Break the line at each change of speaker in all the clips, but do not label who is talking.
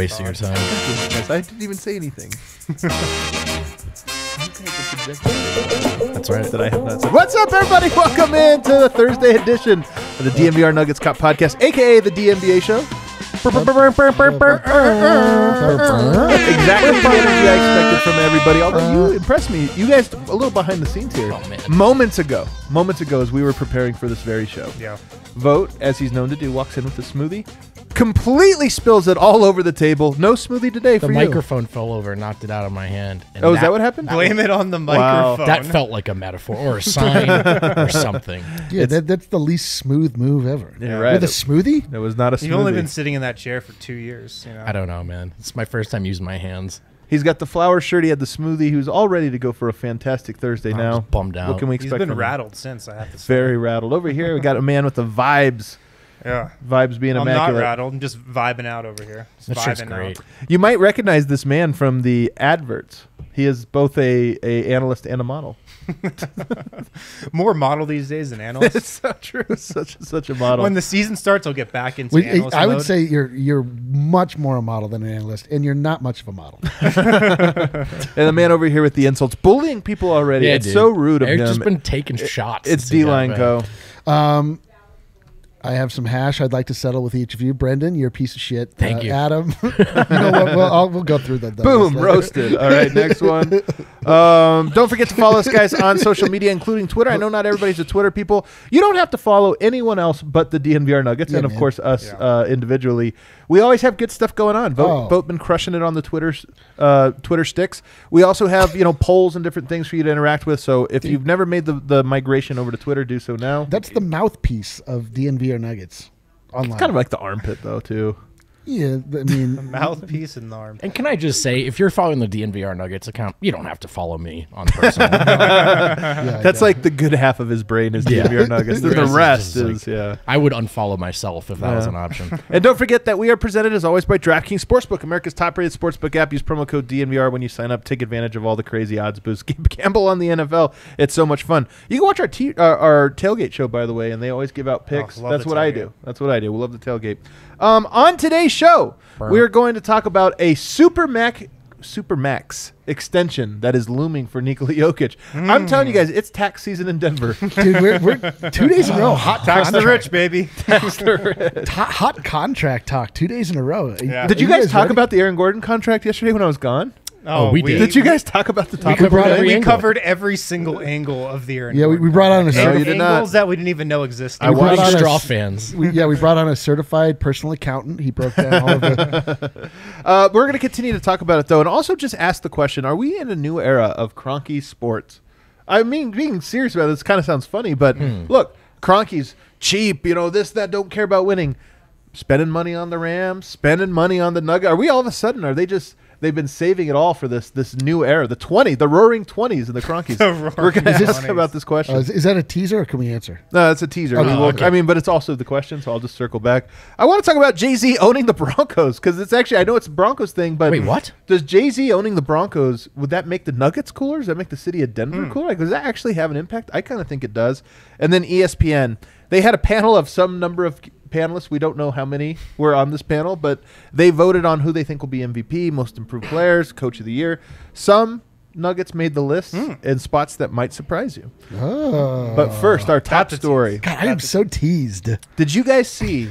wasting your time. I didn't even say anything. That's
right. That I have not
said. What's up, everybody? Welcome in to the Thursday edition of the DMVR Nuggets Cop Podcast, aka the DMVA Show. exactly what I expected from everybody. Although you impressed me, you guys a little behind the scenes here. Oh, man. Moments ago, moments ago, as we were preparing for this very show, Yeah. Vote, as he's known to do, walks in with a smoothie, completely spills it all over the table. No smoothie today the for you. The
microphone fell over, knocked it out of my hand. oh, that, is that what happened? Blame it on the microphone. Wow. That felt like a metaphor or a sign or something. Yeah, that,
that's the least smooth move ever. Yeah, right. With a smoothie? That was
not a smoothie. You've only been
sitting in that chair for two years. You know? I don't know, man. It's my first time using my hands.
He's got the flower shirt. He had the smoothie. He was all ready to go for a fantastic Thursday. I'm now bummed out. What can we expect? He's been rattled him? since. I have to say. Very rattled. Over here, we got a man with the vibes. Yeah. Vibes being I'm immaculate. not rattled.
I'm just vibing out over here. Just great. out.
You might recognize this man from the adverts. He is both a, a analyst and a model.
More model these days than It's so true. such such a model. When the season starts, I'll get back into We- analyst I would say
you're you're much more a model than an analyst, and you're not much of a model. and
the man over here with the insults, bullying people already. it's dude. so rude of Eric's him. just been taking shots. it's to D line Co.
Um, I have some hash I'd like to settle with each of you. Brendan, you're
a piece of shit. Thank uh, you. Adam, you know what, we'll, I'll, we'll go through that. Boom, roasted. All right, next one. Um, don't forget to follow us, guys, on social media, including Twitter. I know not everybody's a Twitter people. You don't have to follow anyone else but the DNVR Nuggets yeah, and, of man. course, us yeah. uh, individually. We always have good stuff going on. Vote, oh. been crushing it on the Twitter, uh, Twitter sticks. We also have you know polls and different things for you to interact with. So if you've never made the, the migration over to Twitter, do so now. That's the mouthpiece of DNVR Nuggets online. It's kind of like the armpit though
too.
Yeah, I mean, a mouthpiece and the arm. And can I just say, if you're following the DNVR Nuggets account, you don't have to follow me on personal. yeah, That's like the good half of his brain is yeah. DNVR Nuggets. the, the rest is, is like, yeah. I would unfollow myself if that yeah. was an option. and don't forget
that we are presented as always by DraftKings Sportsbook, America's top-rated sportsbook app. Use promo code DNVR when you sign up. Take advantage of all the crazy odds boosts. Gamble on the NFL. It's so much fun. You can watch our our, our tailgate show by the way, and they always give out oh, picks. Oh, That's what tailgate. I do. That's what I do. We love the tailgate. Um, on today's show, Burn. we are going to talk about a Super Mac max extension that is looming for Nikola Jokic. Mm. I'm telling you hmm. guys, it's tax season in Denver. Dude, we're, we're two days in a row. Hot tax the rich,
baby. Tax the rich. Hot, contract talk.
Two days in a row.
Yeah. Did you, you guys, guys, talk ready?
about the Aaron Gordon contract yesterday when I was gone? Oh, oh we did. Did you guys talk about
the topic? We covered, brought every, we covered
every single angle of the Yeah, we, we brought on a No, you did not. angles that we didn't even know existed. I brought watched a
straw fans. we, yeah, we brought on a certified personal accountant.
He broke down all of it. Uh, we're going to continue to talk about it though, and also just ask the question: Are we in a new era of Cronky sports? I mean, being serious about this kind of sounds funny, but hmm. look, Cronky's cheap. You know this that don't care about winning, spending money on the Rams, spending money on the Nugget. Are we all of a sudden? Are they just They've been saving it all for this this new era, the twenty, the Roaring Twenties and the Cronkies. the We're going to ask about this question. Uh, is,
is, that a teaser? or Can we answer?
No, that's a teaser. Okay. okay. I mean, but it's also the question, so I'll just circle back. I want to talk about Jay Z owning the Broncos because it's actually I know it's Broncos thing, but wait, what does Jay Z owning the Broncos? Would that make the Nuggets cooler? Does that make the city of Denver mm. cooler? Like, does that actually have an impact? I kind of think it does. And then ESPN they had a panel of some number of panelists. We don't know how many were on this panel, but they voted on who they think will be MVP, most improved players, coach of the year. Some Nuggets made the list mm. in spots that might surprise you. Oh. But first, our top That's story. God, I am so teased. Did you guys see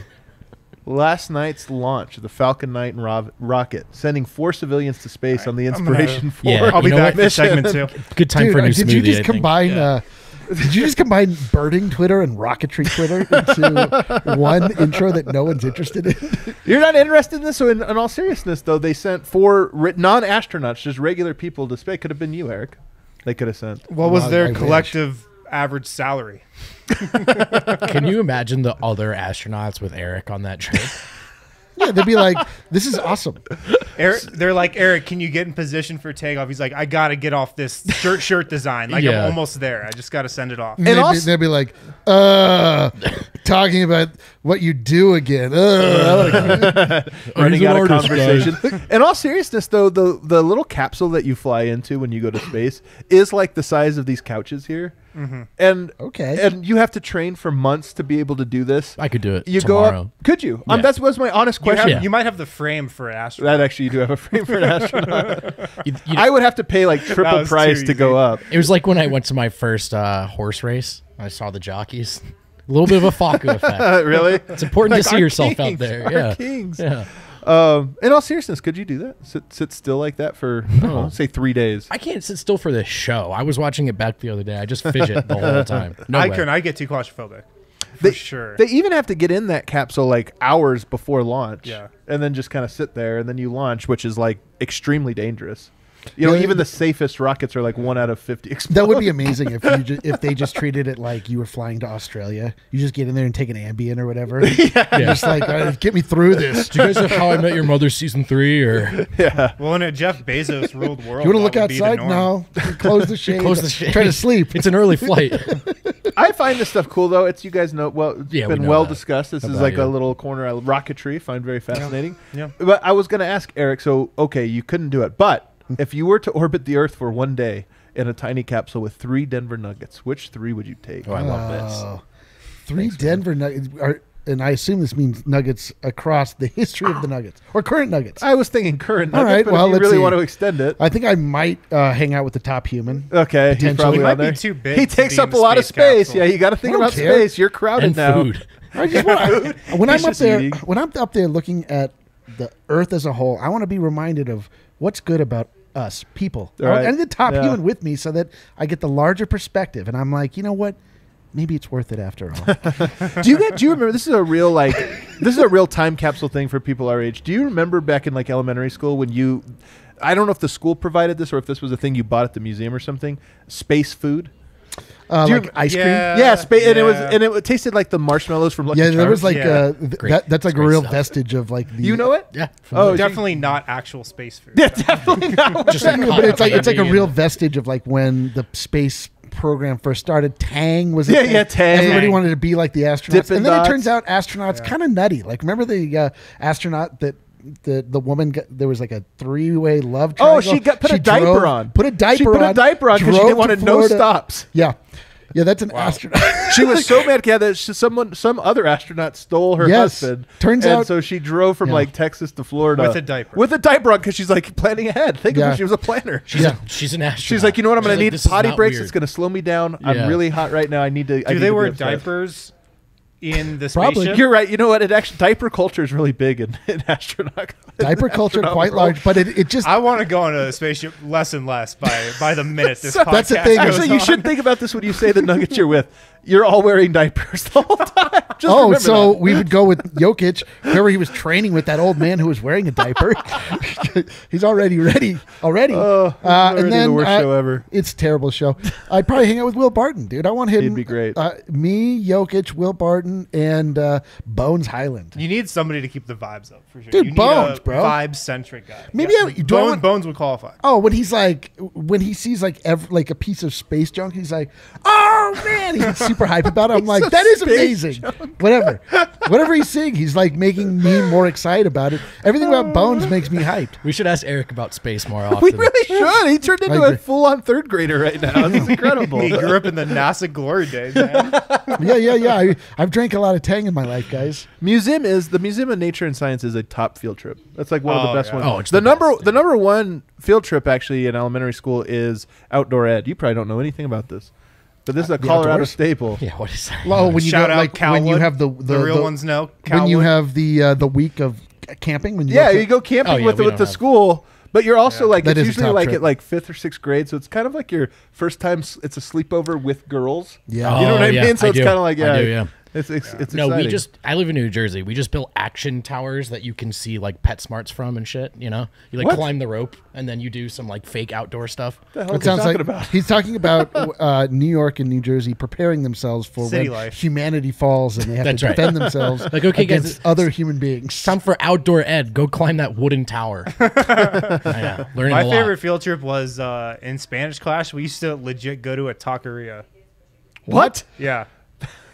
last night's launch of the Falcon 9 ro- rocket, sending four civilians to space right. on the Inspiration gonna, 4 yeah, I'll be back. What, segment two. Good time Dude, for a uh, new Did smoothie, you just I
combine yeah. uh, did you just combine birding Twitter and rocketry Twitter into one intro that no one's interested in?
You're not interested in this. So, in, in all seriousness, though, they sent four non-astronauts, just regular people,
to space. Could have been you, Eric. They could have sent. What was their I collective
wish. average salary?
Can you imagine the other astronauts with Eric on that trip?
yeah, they'd be like, "This is awesome." Eric, they're like, "Eric, can you get in position for takeoff?" He's like, "I gotta get off this shirt shirt design. Like Yeah. I'm almost there. I just gotta send it off." And they'd, also- be,
they'd be like, "Uh, talking about what you do again." Uh, running out of conversation.
In all seriousness, though, the the little capsule that you fly into when you go to space is like the size of these couches here. Mm-hmm. And okay, and you have to train for months to be able to do this. I could do it. You tomorrow. go up, could you? Um, yeah. Um, that was my honest
question. You, have, yeah. you, might have the frame for an astronaut. That actually, you do have a frame for an astronaut. you, you I would have to pay like triple price to go up.
It was like when I went to my first uh, horse race. I saw the jockeys. A little bit of a Faku effect. really? It's important like to see yourself kings, out there. yeah. Kings. Yeah. Um, in all seriousness, could you do that? Sit sit still like that for no. know, say three days? I can't sit still for this show. I was watching it back the other day. I just fidget the whole time. No I way. can. I
get too claustrophobic. They, sure. They
even have to get in that capsule like hours before launch.
Yeah.
And then just kind of sit there, and then you launch, which is like extremely dangerous. You know, yeah, even the safest rockets are like one out of fifty. That would be amazing
if you if they just treated it like you were flying to Australia. You just get in there and take an Ambien or whatever. yeah. yeah. Just like right, get me through this. Do you guys know How I Met Your Mother
season three or? Yeah. Well, in a Jeff Bezos ruled world, you want to look outside now. Close the shade. Close the shade. Try to sleep. It's an early flight.
I find this stuff cool though. It's you guys know well. It's yeah, been we well that. discussed. This About is like you. a little corner of rocketry. Find very fascinating. Yeah. yeah. But I was going to ask Eric. So okay, you couldn't do it, but if you were to orbit the Earth for one day in a tiny capsule with three Denver Nuggets, which three would you take? Oh, I love this.
Three Thanks, Denver Nuggets. Are, and I assume this means Nuggets across the history of the Nuggets or current Nuggets. I was
thinking current. Nuggets, All right, well, if you really see. want to extend it. I think I might
uh, hang out with the top human. Okay, he probably He might be too big. He to takes be up a
lot of space capsule. Yeah, you got to think about care. space. You're crowded and now. food. I just want, when He's I'm up there, eating.
when I'm up there looking at the Earth as a whole, I want to be reminded of what's good about us people. I, right. need to top yeah. you with me so that I get the larger perspective. And I'm like, you know what? Maybe it's worth it after all.
do you get? Do you remember? This is a real like, this is a real time capsule thing for people our age. Do you remember back in like elementary school when you? I don't know if the school provided this or if this was a thing you bought at the museum or something. Space food
uh, like you, ice yeah, cream. Yes, ba-
and it was and it tasted like the marshmallows from Lucky yeah, Charms. there was like Yeah. uh, that, that's like a real stuff. vestige of like
the You know it? yeah. Oh, definitely not actual space food. Yeah, definitely not. Just but it's like it's like a real
vestige of like when the space program first started. Tang was a Yeah, thing. yeah, Tang. Everybody wanted to be like the astronauts, Dippin' and then it turns out astronauts kind of nutty. Like remember the uh, astronaut that the the woman got, there was like a three way love oh, triangle. Oh, she got put she a diaper on. Put a diaper on. She put a diaper on because she didn't want to no stops. Yeah. Yeah, that's an wow. astronaut.
she was so mad, yeah, that she, someone, some other astronaut stole her yes. husband. Turns and out, so she drove from yeah. like Texas to Florida with a diaper, with a diaper on, because she's like planning ahead. Think yeah. of it, she was a planner. She's, yeah. a,
she's an astronaut. She's like, you know what? I'm going like, to need potty breaks. Weird. It's going to slow me down. I'm really
hot right now. I need to. Do I they wear
diapers? in the Probably. spaceship? You're
right. You know what? It actually diaper culture is really big in, in astronaut.
Diaper culture quite large, but it, it just I want to go on a spaceship less and less by by the minute. This so, podcast that's the thing. Actually, you should
think about this when you say the nugget you're with. you're all wearing diapers the whole time.
Just oh, so that. we would
go with Jokic. Remember, he was training with
that old man who was wearing a diaper. He's already ready. Already. Oh, uh, and then, the worst uh, show ever. It's terrible show. I'd probably hang out with Will Barton, dude. I want him. He'd be great. Uh, me, Jokic, Will Barton, and uh, Bones Highland.
You need somebody to keep the vibes up for sure. Dude, Bones, bro. Vibe centric guy. Maybe yeah. I, do I want, Bones would qualify.
Oh, when he's like, when he sees like ev- like a piece of space junk, he's like, oh man, he's super hype about it. I'm like, that is amazing. Whatever, whatever he's seeing, he's like making me more excited about it. Everything about Bones makes me hyped.
We
should ask Eric about space more
often. we really
should. He turned into a
full-on third grader right now. It's incredible. he grew up in the NASA glory days. Man.
yeah, yeah, yeah. I, I've drank a lot of Tang in my life, guys. Museum is the Museum of Nature and Science is a top field trip. That's like one oh, of the oh, best yeah. ones. Oh, it's the, the number the number one field trip actually in elementary school is outdoor ed. You probably don't know anything about this. But this is uh, a Colorado outdoors? staple. Yeah, what is that? Well, when you Shout go, out like when you have the the, The real ones no. when you
have the uh, the week of camping when you go Yeah, you go camping Oh, yeah, with the, with the have-
school, but you're also like That it's usually like trip. at like fifth or sixth grade, so it's kind of like your first time. It's a sleepover with girls. Yeah. you know what I oh, mean. So I it's kind of like I yeah, do, yeah. It's yeah. it's no. Exciting. We just
I live in New Jersey. We just built action towers that you can see like Pet Smart's from and shit. You know, you like what? climb the rope and then you do some like fake outdoor stuff. What the hell sounds like about? he's talking
about uh, New York and New Jersey preparing themselves for City when
life. humanity falls and they have That's to right. defend themselves like okay against guys, other human beings. Time for outdoor ed. Go climb that wooden tower. yeah, learning. My favorite
field trip was uh, in Spanish class. We used to legit go to a taqueria. What? Yeah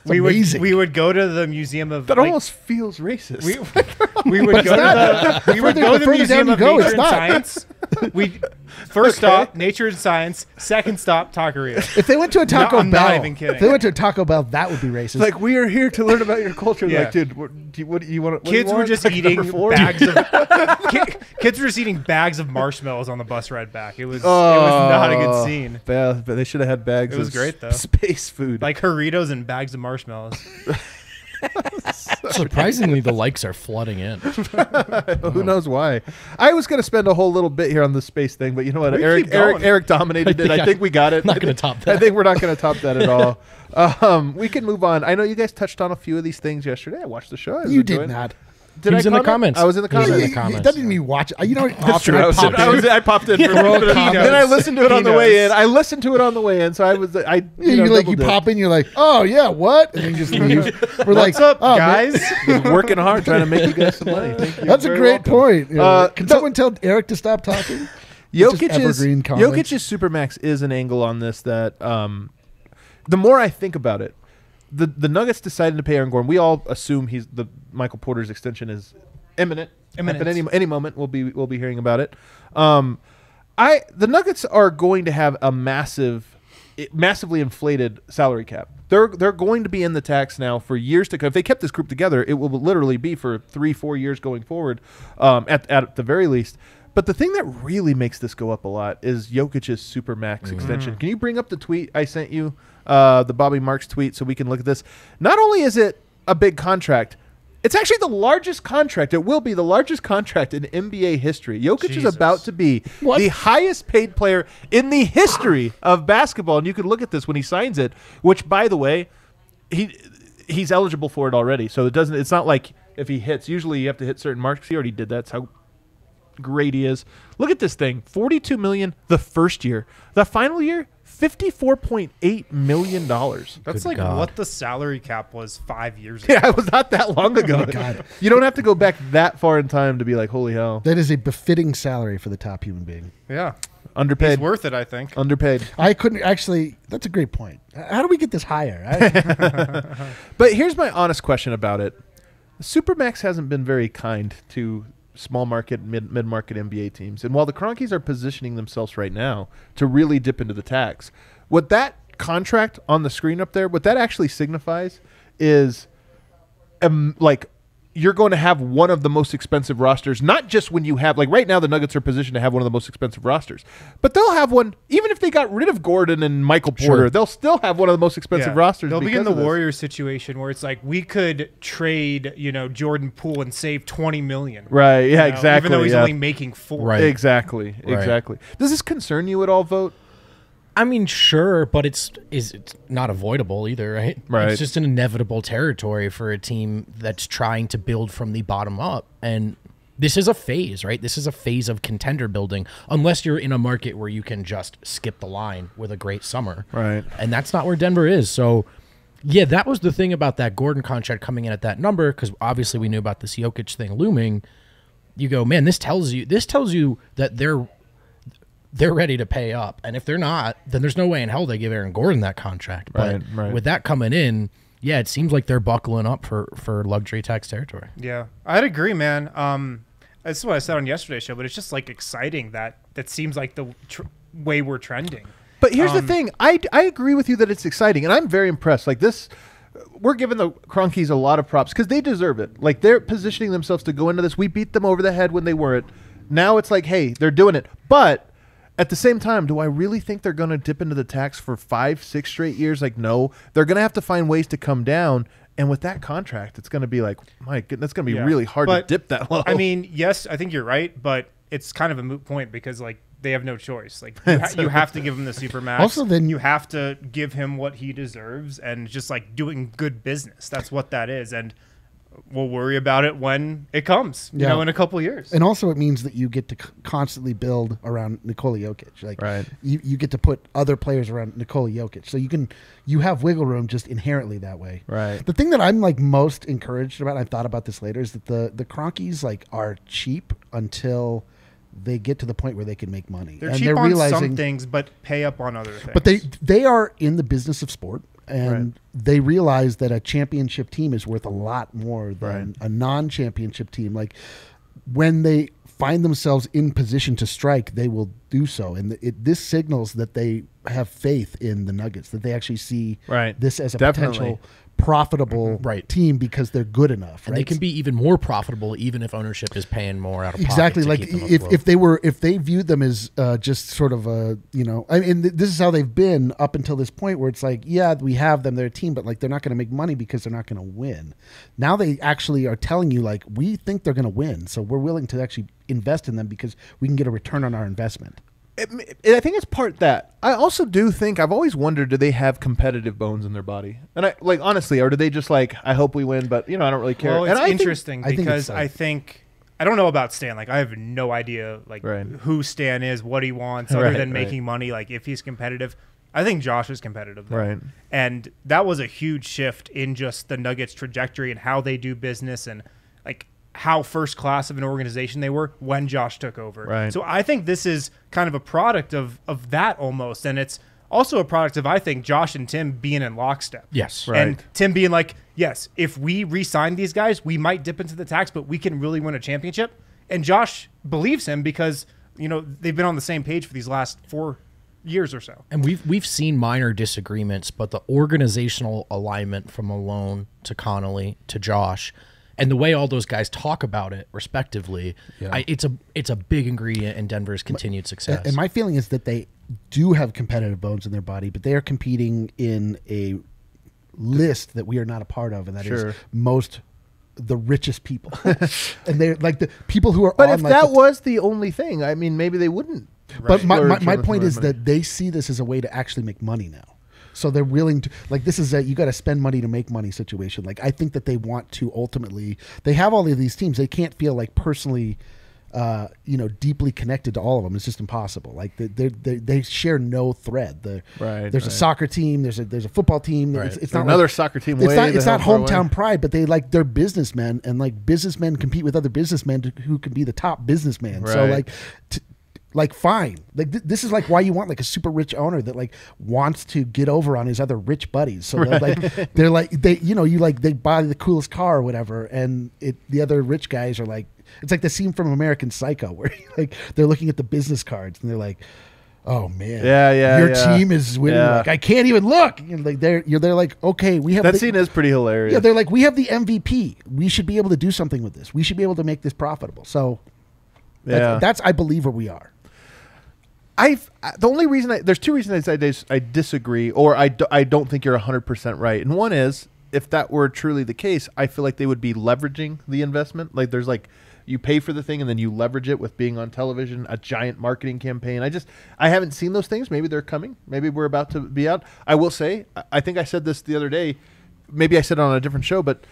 we amazing. would we would go to the museum of that like, almost feels racist. We, we would go to the, we would go to the museum of go, nature and science, we first okay. stop nature and science. Second stop taqueria. If they went to a Taco no, I'm Bell, not even kidding. if they went
to a Taco Bell, that would be racist. Like
we are here to learn about your culture. Yeah. Like, dude, what do you, what you want? Kids you were just like eating bags of kids were just eating bags of marshmallows on the bus ride back. It was oh, it was
oh, not a good scene. Yeah, but they should have had bags. It was great
though. Space food, like Doritos and bags of marshmallows.
Surprisingly, the likes are flooding in. Who knows why? I was going to spend a whole little bit here on the space thing, but you know what? Eric, Eric, Eric dominated I it. I, I think we got it. Not going to top that. I think we're not going to top that at all. Um, we can move on. I know you guys touched on a few of these things yesterday. I watched the show. You did doing. not. Did he was I in comment? the comments. I was in the comments. He was in the comments. That didn't mean watch. You know, that's true. I, popped I, was, I popped in. for a Then I listened to it on the way in. I listened to it on the way in, so I was. I you, know, like you pop in. You're like, oh yeah, what? And then you just leave. We're What's like, up, oh, guys? working hard trying to make you guys some money.
that's a great welcome. point. uh,
can someone tell Eric to stop talking? Jokic's Jokic's Supermax is an angle on this that um, the more I think about it, the the Nuggets decided to pay Aaron Gordon. We all assume he's the Michael Porter's extension is imminent. Imminent. At any any moment we'll be we'll be hearing about it. Um, I the Nuggets are going to have a massive, massively inflated salary cap. They're they're going to be in the tax now for years to come. If they kept this group together, it will literally be for three four years going forward, um, at at the very least. But the thing that really makes this go up a lot is Jokic's super max mm. extension. Can you bring up the tweet I sent you uh, the Bobby Marks tweet so we can look at this. Not only is it a big contract, it's actually the largest contract. It will be the largest contract in NBA history. Jokic Jesus. is about to be what? the highest paid player in the history of basketball. And you can look at this when he signs it, which, by the way, he he's eligible for it already. So it doesn't. It's not like if he hits. Usually you have to hit certain marks. He already did that. That's how great he is. Look at this thing: forty-two million the first year, the final year, fifty-four point eight million dollars. That's Good like God. what
the salary cap was five years ago. Yeah, it was not that long oh ago. God.
You don't have to go back that far in
time to be like, holy hell, That is a befitting salary for the top human being. Yeah, underpaid, worth it. I think.
underpaid. I couldn't actually. That's a great point.
How do we get this higher?
But here's my honest question about it. Supermax hasn't been very kind to small market, mid mid market NBA teams. And while the Cronkies are positioning themselves right now to really dip into the tax, what that contract on the screen up there, what that actually signifies is um, like you're going to have one of the most expensive rosters, not just when you have, like right now, the Nuggets are positioned to have one of the most expensive rosters, but they'll have one, even if they got rid of Gordon and Michael Porter, sure. they'll still have one of the most expensive yeah. rosters. They'll be in the Warriors
situation where it's like, we could trade, you know, Jordan Poole and save 20 million.
Right. Yeah, you know, exactly. Even though he's yeah. only making four. Right. Exactly. Right. Exactly.
Does this concern you at all,
Vote? I mean, sure, but it's is it's not avoidable either, right? Right. It's just an inevitable territory for a team that's trying to build from the bottom up, and this is a phase, right? This is a phase of contender building, unless you're in a market where you can just skip the line with a great summer, right? And that's not where Denver is. So, yeah, that was the thing about that Gordon contract coming in at that number, because obviously we knew about this Jokic thing looming. You go, man, this tells you this tells you that they're they're ready to pay up. And if they're not, then there's no way in hell they give Aaron Gordon that contract. but right. with that coming in, yeah, it seems like they're buckling up for for luxury tax territory.
Yeah, I'd agree, man. Um, that's what I said on yesterday's show, but it's just like exciting that that seems like the tr- way we're trending. But here's um, the
thing: I I agree with you that it's exciting, and I'm very impressed. Like this. We're giving the Cronkies a lot of props because they deserve it. Like they're positioning themselves to go into this. We beat them over the head when they weren't. Now it's like, hey, they're doing it. But at the same time, do I really think they're going to dip into the tax for five, six straight years? Like, no, they're going to have to find ways to come down. And with that contract, it's going to be like, my goodness, that's going to be yeah. really hard but, to dip that low. I
mean, yes, I think you're right, but it's kind of a moot point because like they have no choice. Like you, ha- you have to give him the super max. Also, then you have to give him what he deserves, and just like doing good business. That's what that is. And we'll worry about it when it comes, you yeah. know, in a couple years. And also,
it means that you get to constantly build around Nikola Jokic. Like, right. you, you get to put other players around Nikola Jokic. So you can, you have wiggle room just inherently that way. Right. The thing that I'm like most encouraged about, I've thought about this later, is that the, the Cronkies like are cheap until they get to the point where they can make money. They're and cheap they're on realizing, some
things, but pay up on other things. But they,
they are in the business of sport and right. they realize that a championship team is worth a lot more than right. a non-championship team. Like when they find themselves in position to strike, they will do so, and it, this signals that they have faith in the Nuggets, that they actually see right. this as a Definitely. potential profitable mm-hmm. right. team because they're good enough. And right? they can
be even more profitable even if ownership is paying more out of exactly like if, if
they were if they viewed them as uh, just sort of a you know I mean this is how they've been up until this point where it's like yeah we have them they're a team but like they're not going to make money because they're not going to win. Now they actually are telling you like we think they're going to win so we're
willing to actually invest in them because we can get a return on our investment. It, it, I think it's part that. I also do think I've always wondered: do they have competitive bones in their body? And I like honestly, or do they just like I hope we win, but you know I don't really care. Well, it's and interesting think, because
I think, I think, I don't know about Stan. Like I have no idea like right. who Stan is, what he wants, other right, than making right. money. Like if he's competitive, I think Josh is competitive, though. right? And that was a huge shift in just the Nuggets' trajectory and how they do business and like how first class of an organization they were when Josh took over. Right. So I think this is kind of a product of of that almost, and it's also a product of I think Josh and Tim being in lockstep. Yes, right. And Tim being like, yes, if we re-sign these guys, we might dip into the tax, but we can really win a championship. And Josh believes him because you know they've been on the same page for these last four years or so.
And we've we've seen minor disagreements, but the organizational alignment from Malone to Connolly to Josh and the way all those guys talk about it respectively yeah. I, it's a it's a big ingredient in denver's continued success and
my feeling is that they do have competitive bones in their body but they are competing in a list that we are not a part of and that sure. is most the richest people and they're like the people who are but if like that the
was the only thing i mean maybe they wouldn't right. but my, my, my point is money. that
they see this as a way to actually make money now so they're willing to like this is a you got to spend money to make money situation. Like I think that they want to ultimately they have all of these teams. They can't feel like personally. Uh, you know, deeply connected to all of them. It's just impossible. Like they they they share no thread. The, right. There's right. a soccer team. There's a there's a football team. Right. It's, it's not another like, soccer team. It's not it's not hometown pride, but they like they're businessmen, and like businessmen compete with other businessmen to, who can be the top businessman. Right. So like like fine like th this is like why you want like a super rich owner that like wants to get over on his other rich buddies so right. they're like they're like they you know you like they buy the coolest car or whatever and it the other rich guys are like it's like the scene from american psycho where like they're looking at the business cards and they're like oh man, yeah, yeah, your yeah. team is winning. Yeah. Like I can't even look. like they're you're they're like okay, we have that the, scene is
pretty hilarious. Yeah,
they're like we have the MVP. We should be able to do something with this. We should be able to make this profitable.
So yeah, that's, that's
I believe where we are.
I the only reason I, there's two reasons I, I disagree or I, do, I don't think you're 100% right. And one is if that were truly the case, I feel like they would be leveraging the investment. Like there's like you pay for the thing and then you leverage it with being on television, a giant marketing campaign. I just I haven't seen those things. Maybe they're coming. Maybe we're about to be out. I will say, I think I said this the other day. Maybe I said it on a different show, but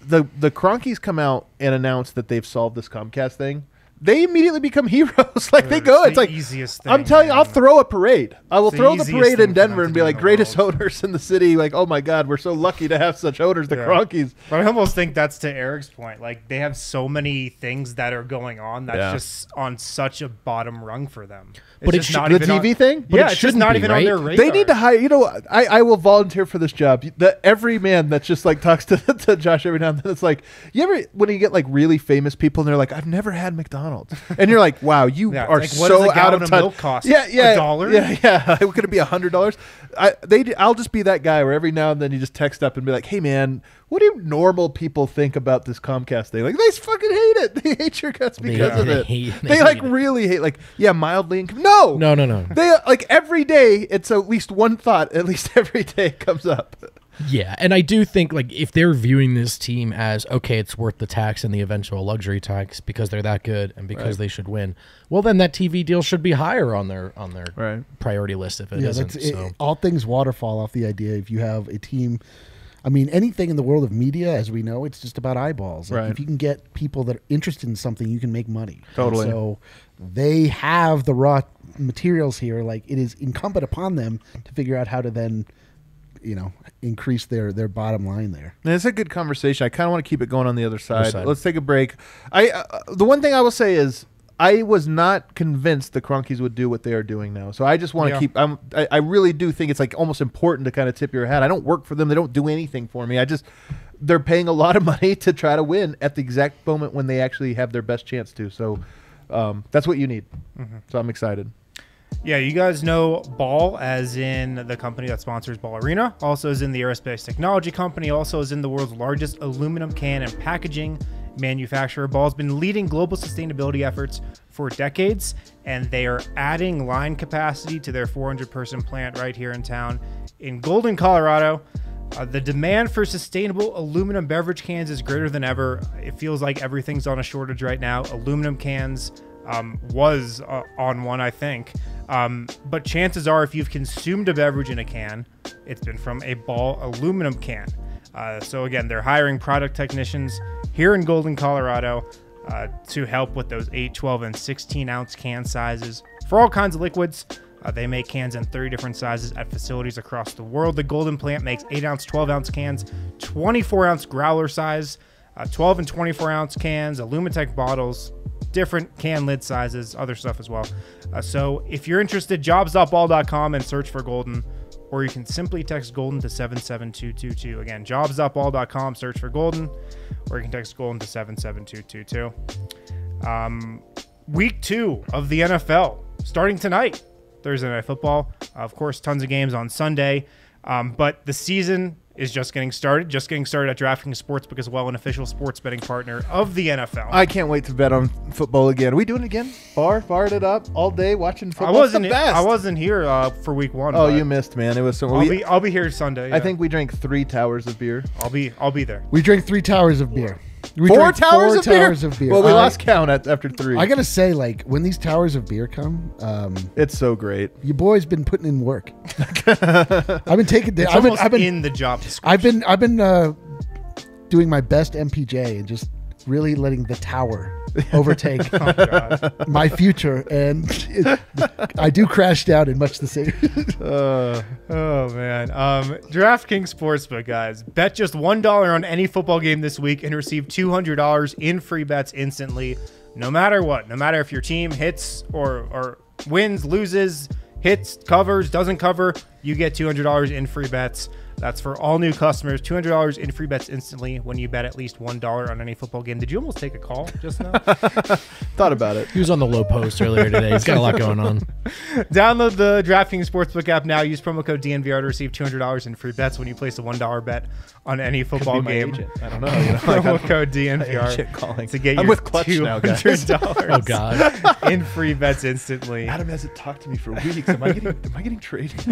the the Cronkies come out and announce that they've solved this Comcast thing they immediately become heroes. like they go, it's, it's the like easiest thing, I'm telling you, I'll throw a parade.
I will throw the, parade in Denver and be
like, greatest world. owners in the city. Like, oh my god, we're so lucky to have such
owners, the yeah. Cronkies. But I almost think that's to Eric's point. Like they have so many things that are going on that's yeah. just on such a bottom rung for them. It's but it's not the TV on, thing. But yeah, it it's just not be, even right? on their radar. They need
to hire. You know, I, I will volunteer for this job. The, every man that's just like talks to, to Josh every now and then. It's like you ever when you get like really famous people and they're like, I've never had McDonald's. McDonald's. And you're like, wow, you yeah, are like, so out of, of touch. cost? Yeah, yeah, a dollar. Yeah, yeah. Could it be a hundred dollars? they I'll just be that guy where every now and then you just text up and be like, hey man, what do normal people think about this Comcast thing? Like they fucking hate it. They hate your guts because yeah. of they it. Hate, they, they like it. really hate. Like yeah, mildly income. No, no, no, no. They like every day. It's at least one thought. At least every day comes up.
Yeah, and I do think like if they're viewing this team as okay, it's worth the tax and the eventual luxury tax because they're that good and because right. they should win. Well, then that TV deal should be higher on their on their right. priority list if it yeah, not so.
all things waterfall off the idea if you have a team. I mean, anything in the world of media, as we know, it's just about eyeballs. Like, right. If you can get people that are interested in something, you can make money. Totally. And so they have the raw materials here. Like it is incumbent upon them to figure out how to then you know increase their their bottom line
there. And it's a good conversation. I kind of want to keep it going on the other side. Other side. Let's take a break. I uh, the one thing I will say is I was not convinced the Cronkies would do what they are doing now. So I just want to yeah. keep. I'm, I, I really do think it's like almost important to kind of tip your hat. I don't work for them. They don't do anything for me. I just they're paying a lot of money to try to win at the exact moment when they actually have their best chance to. So um, that's what you need. Mm-hmm. So I'm excited.
Yeah, you guys know Ball as in the company that sponsors Ball Arena, also is in the aerospace technology company, also is in the world's largest aluminum can and packaging manufacturer. Ball's been leading global sustainability efforts for decades, and they are adding line capacity to their 400 person plant right here in town in Golden, Colorado. Uh, the demand for sustainable aluminum beverage cans is greater than ever. It feels like everything's on a shortage right now. Aluminum cans um, was uh, on one, I think. Um, but chances are, if you've consumed a beverage in a can, it's been from a ball aluminum can. Uh, so again, they're hiring product technicians here in Golden, Colorado, uh, to help with those 8, 12, and 16 ounce can sizes for all kinds of liquids. Uh, they make cans in 30 different sizes at facilities across the world. The Golden Plant makes 8 ounce, 12 ounce cans, 24 ounce growler size, uh, 12 and 24 ounce cans, Alumitech bottles, different can lid sizes, other stuff as well. Uh, so if you're interested, jobs.ball.com and search for Golden, or you can simply text Golden to 77222. Again, jobs.ball.com, search for Golden, or you can text Golden to 77222. Um, week two of the NFL starting tonight, Thursday Night Football. Uh, of course, tons of games on Sunday, um, but the season is just getting started. Just getting started at DraftKings Sportsbook as well, an official sports betting partner of the NFL. I
can't wait to bet on football again. Are we doing it again? Bar, barred it up all day watching football. I wasn't.
I wasn't here uh,
for week one. Oh, you missed, man. It was so. I'll, we, be, I'll be here Sunday. Yeah. I think we drank three towers of beer. I'll
be. I'll be there.
We drank three towers of beer. We four towers, four of, towers beer? of, beer? Well, we uh, lost
count at, after three. I
gotta say, like when these towers of beer come, um, it's so great. Your boy's been putting in work. I've been taking. The, I've been, I've been in the job. I've been I've been uh, doing my best MPJ and just really letting the tower overtake oh, my future, and it, I do
crash down in much the same. uh, oh man, um, DraftKings Sportsbook guys, bet just one dollar on any football game this week and receive two hundred dollars in free bets instantly, no matter what, no matter if your team hits or or wins, loses, hits, covers, doesn't cover, you get two hundred dollars in free bets. That's for all new customers. $200 in free bets instantly when you bet at least $1 on any football game. Did you almost take a call just now?
Thought about it. He was on the low post earlier today. He's got a lot going on.
Download the DraftKings Sportsbook app now. Use promo code DNVR to receive $200 in free bets when you place a $1 bet on any football game. Agent. I don't know. You know promo code DNVR to get I'm your with clutch $200 oh, God. in free bets instantly. Adam hasn't talked to me for weeks. Am I getting, am I getting traded?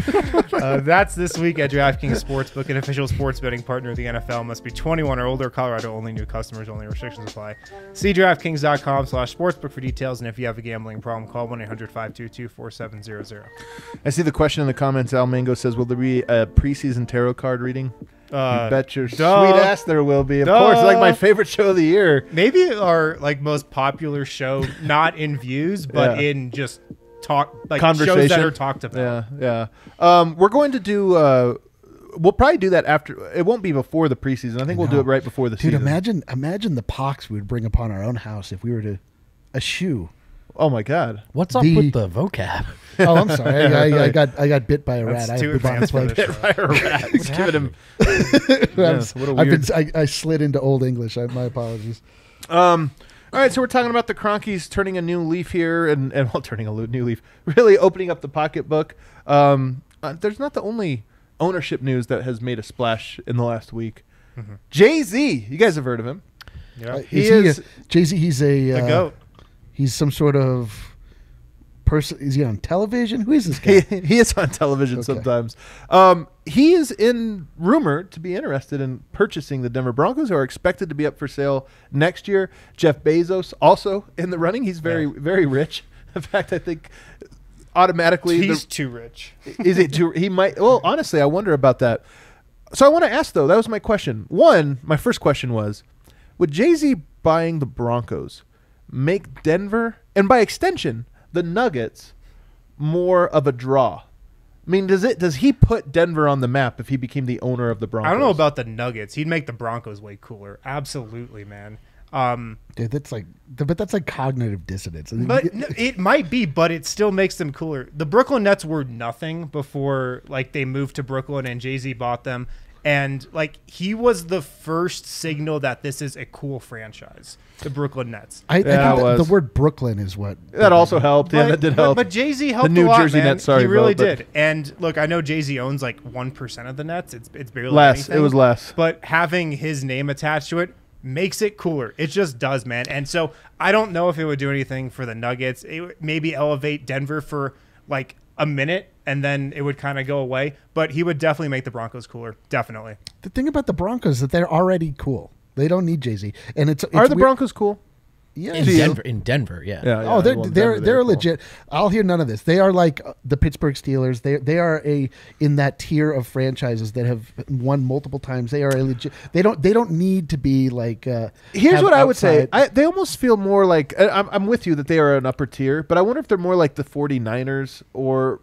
Uh, that's this week at DraftKings Sportsbook. Sportsbook, an official sports betting partner of the NFL, must be 21 or older. Colorado only. New customers only. Restrictions apply. See DraftKings.com slash sportsbook for details. And if you have a gambling problem, call 1-800-522-4700. I see the
question in the comments. Al Mango says, will there be a preseason tarot card reading? Uh, you bet your duh. sweet ass there will be. Of duh. course, like my
favorite show of the year. Maybe our like most popular show, not in views, but yeah. in just talk like shows that are talked
about. Yeah, yeah. Um, we're going to do uh, we'll probably do that after. It won't be before the preseason. I think I we'll do it right before the Dude, season.
imagine imagine the pox we would bring upon our own house if we were to
eschew. Oh my god! What's up with the vocab? Oh, I'm sorry. I, I, I got I got bit by a rat. That's I too advanced for rat. giving him. i I've been,
I, I slid into old English. I, my apologies.
Um, all right, so we're talking about the Cronkies turning a new leaf here, and and well, turning a new leaf, really opening up the pocketbook. Um, uh, there's not the only ownership news that has made a splash in the last week. Mm-hmm. Jay Z, you guys have heard of him? Yeah, uh, he is,
Jay Z. He's a, a uh, goat. He's some sort of
person. Is he on television? Who is this guy? he, he is on television okay. sometimes. Um, he is in rumor to be interested in purchasing the Denver Broncos, who are expected to be up for sale next year. Jeff Bezos also in the running. He's very yeah. very rich. In fact, I think automatically he's the, too rich. is it too? He might. Well, honestly, I wonder about that. So I want to ask though. That was my question. One, my first question was, would Jay Z buying the Broncos make Denver and by extension the Nuggets more of a draw? I mean, does it does he put Denver on the map if he became the owner of the Broncos? I don't
know about the Nuggets. He'd make the Broncos way cooler. Absolutely, man. Um,
Dude, that's like, but that's like cognitive
dissonance. But
it might be, but it still makes them cooler. The Brooklyn Nets were nothing before like they moved to Brooklyn and Jay Z bought them, and like he was the first signal that this is a cool franchise, the Brooklyn Nets. I, yeah, I think the, the, word
Brooklyn is what that also helped. But, yeah, that did help. But Jay Z helped the New lot, Jersey man. Nets. Sorry, he really did.
And look, I know Jay Z owns like one percent of the Nets. It's it's barely less. Anything. It was less. But having his name attached to it makes it cooler. It just does, man. And so I don't know if it would do anything for the Nuggets. It maybe elevate Denver for like a minute and then it would kind of go away, but he would definitely make the Broncos cooler. Definitely.
The thing about the Broncos is that they're already cool. They don't need Jay Z. And it's, it's are the weird. Broncos
cool? Yeah, in
Denver, in Denver,
yeah. yeah, oh, yeah oh, they're they're Denver, they're, they're cool. legit.
I'll hear none of this. They are like uh, the Pittsburgh Steelers. They they are a in that tier of franchises that have won multiple times. They are a legit. They don't they don't need to be like. Uh, Here's what outside. I would say.
I, they almost feel more like I, I'm I'm with you that they are an upper tier, but I wonder if they're more like the 49ers or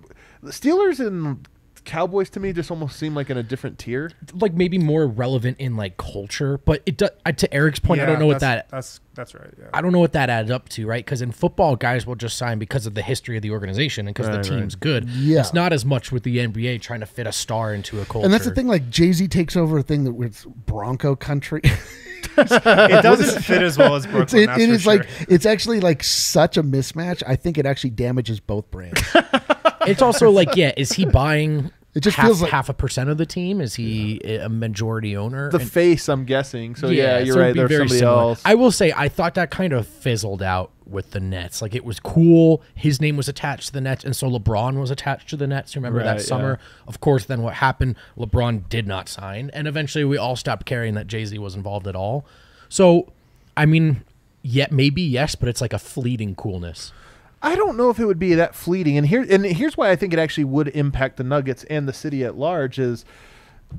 Steelers
and Cowboys to me just almost seem like in a different tier. Like maybe more relevant in like culture, but it does. To Eric's point, yeah, I don't know what that. That's that's right. Yeah. I don't know what that adds up to, right? Because in football, guys will just sign because of the history of the organization and because right, the team's right. good. Yeah. It's not as much with the NBA trying to fit a star into a culture. And that's the
thing. Like Jay Z takes over a thing that was Bronco country. it doesn't fit as well as Brooklyn. It, it is sure. like it's actually like such a mismatch. I think it actually damages both brands.
it's also like, yeah, is he buying it just half, feels like half a percent of the team. Is he yeah. a majority owner? The and, face,
I'm guessing. So yeah, yeah you're so right. There's somebody similar. else.
I will say, I thought that kind of fizzled out with the Nets. Like it was cool. His name was attached to the Nets, and so LeBron was attached to the Nets. Remember right, that summer? Yeah. Of course. Then what happened? LeBron did not sign, and eventually we all stopped caring that Jay Z was involved at all. So, I mean, yet maybe yes, but it's like a fleeting coolness. I don't know if it would be that
fleeting. And here and here's why I think it actually would impact the Nuggets and the city at large is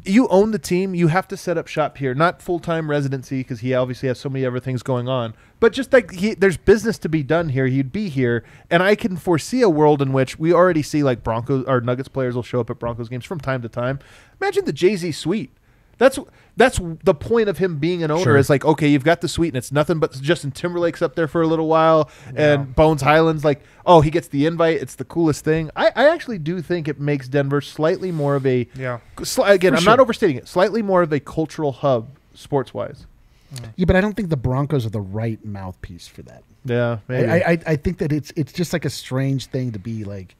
you own the team, you have to set up shop here. Not full-time residency because he obviously has so many other things going on, but just like he, there's business to be done here, he'd be here. And I can foresee a world in which we already see like Broncos or Nuggets players will show up at Broncos games from time to time. Imagine the Jay-Z suite. That's that's the point of him being an owner sure. is like okay you've got the suite and it's nothing but justin timberlake's up there for a little while yeah. and bones highlands like oh he gets the invite it's the coolest thing i, I actually do think it makes denver slightly more of a yeah again for i'm sure. not overstating it slightly more of a cultural hub sports wise
yeah, but I don't think the Broncos are the right mouthpiece for that. Yeah, I, I, I think that it's it's just like a strange thing to be like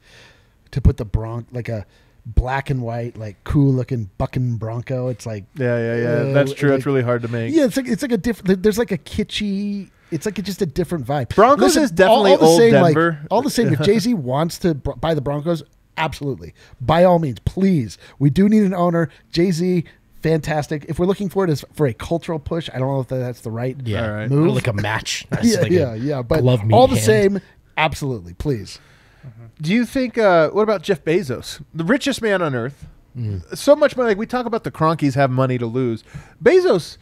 to put the Bronc like a black and white, like cool looking bucking bronco. It's like yeah, yeah, yeah. Uh, That's true. Like, That's
really hard to make.
Yeah, it's like it's like a different. There's like a kitschy. It's like a, just a different vibe. Broncos Listen, is definitely all, all old same, Denver. Like, all the same, if Jay Z wants to buy the Broncos, absolutely, by all means, please. We do need an owner. Jay Z, fantastic. If we're looking for it as for a cultural push, I don't know if that's the right yeah. move. like a match. yeah, like yeah, yeah. But all the same,
absolutely, please. Do you think? Uh, what about Jeff Bezos, the richest man on earth? Mm. So much money. Like we talk about the Cronkies have money to lose. Bezos,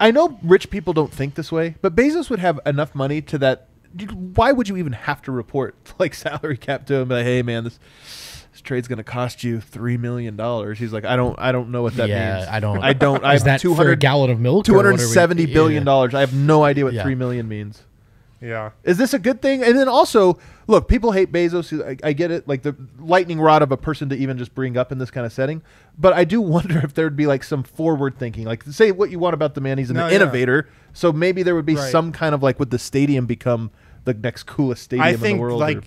I know rich people don't think this way, but Bezos would have enough money to that. Why would you even have to report like salary cap to him? Like, hey man, this this trade's going to cost you three million dollars. He's like, I don't, I don't know what that yeah, means. I don't, I don't. I have two hundred gallon of milk. Two hundred seventy billion dollars. I have no idea what yeah. three million means. Yeah. Is this a good thing? And then also, look, people hate Bezos. I, I, get it, like the lightning rod of a person to even just bring up in this kind of setting. But I do wonder if there'd be like some forward thinking. Like, say what you want about the man, he's an no, innovator. Yeah. So maybe there would be right. some kind of like, would the stadium become the next
coolest stadium I in the world? Like, or,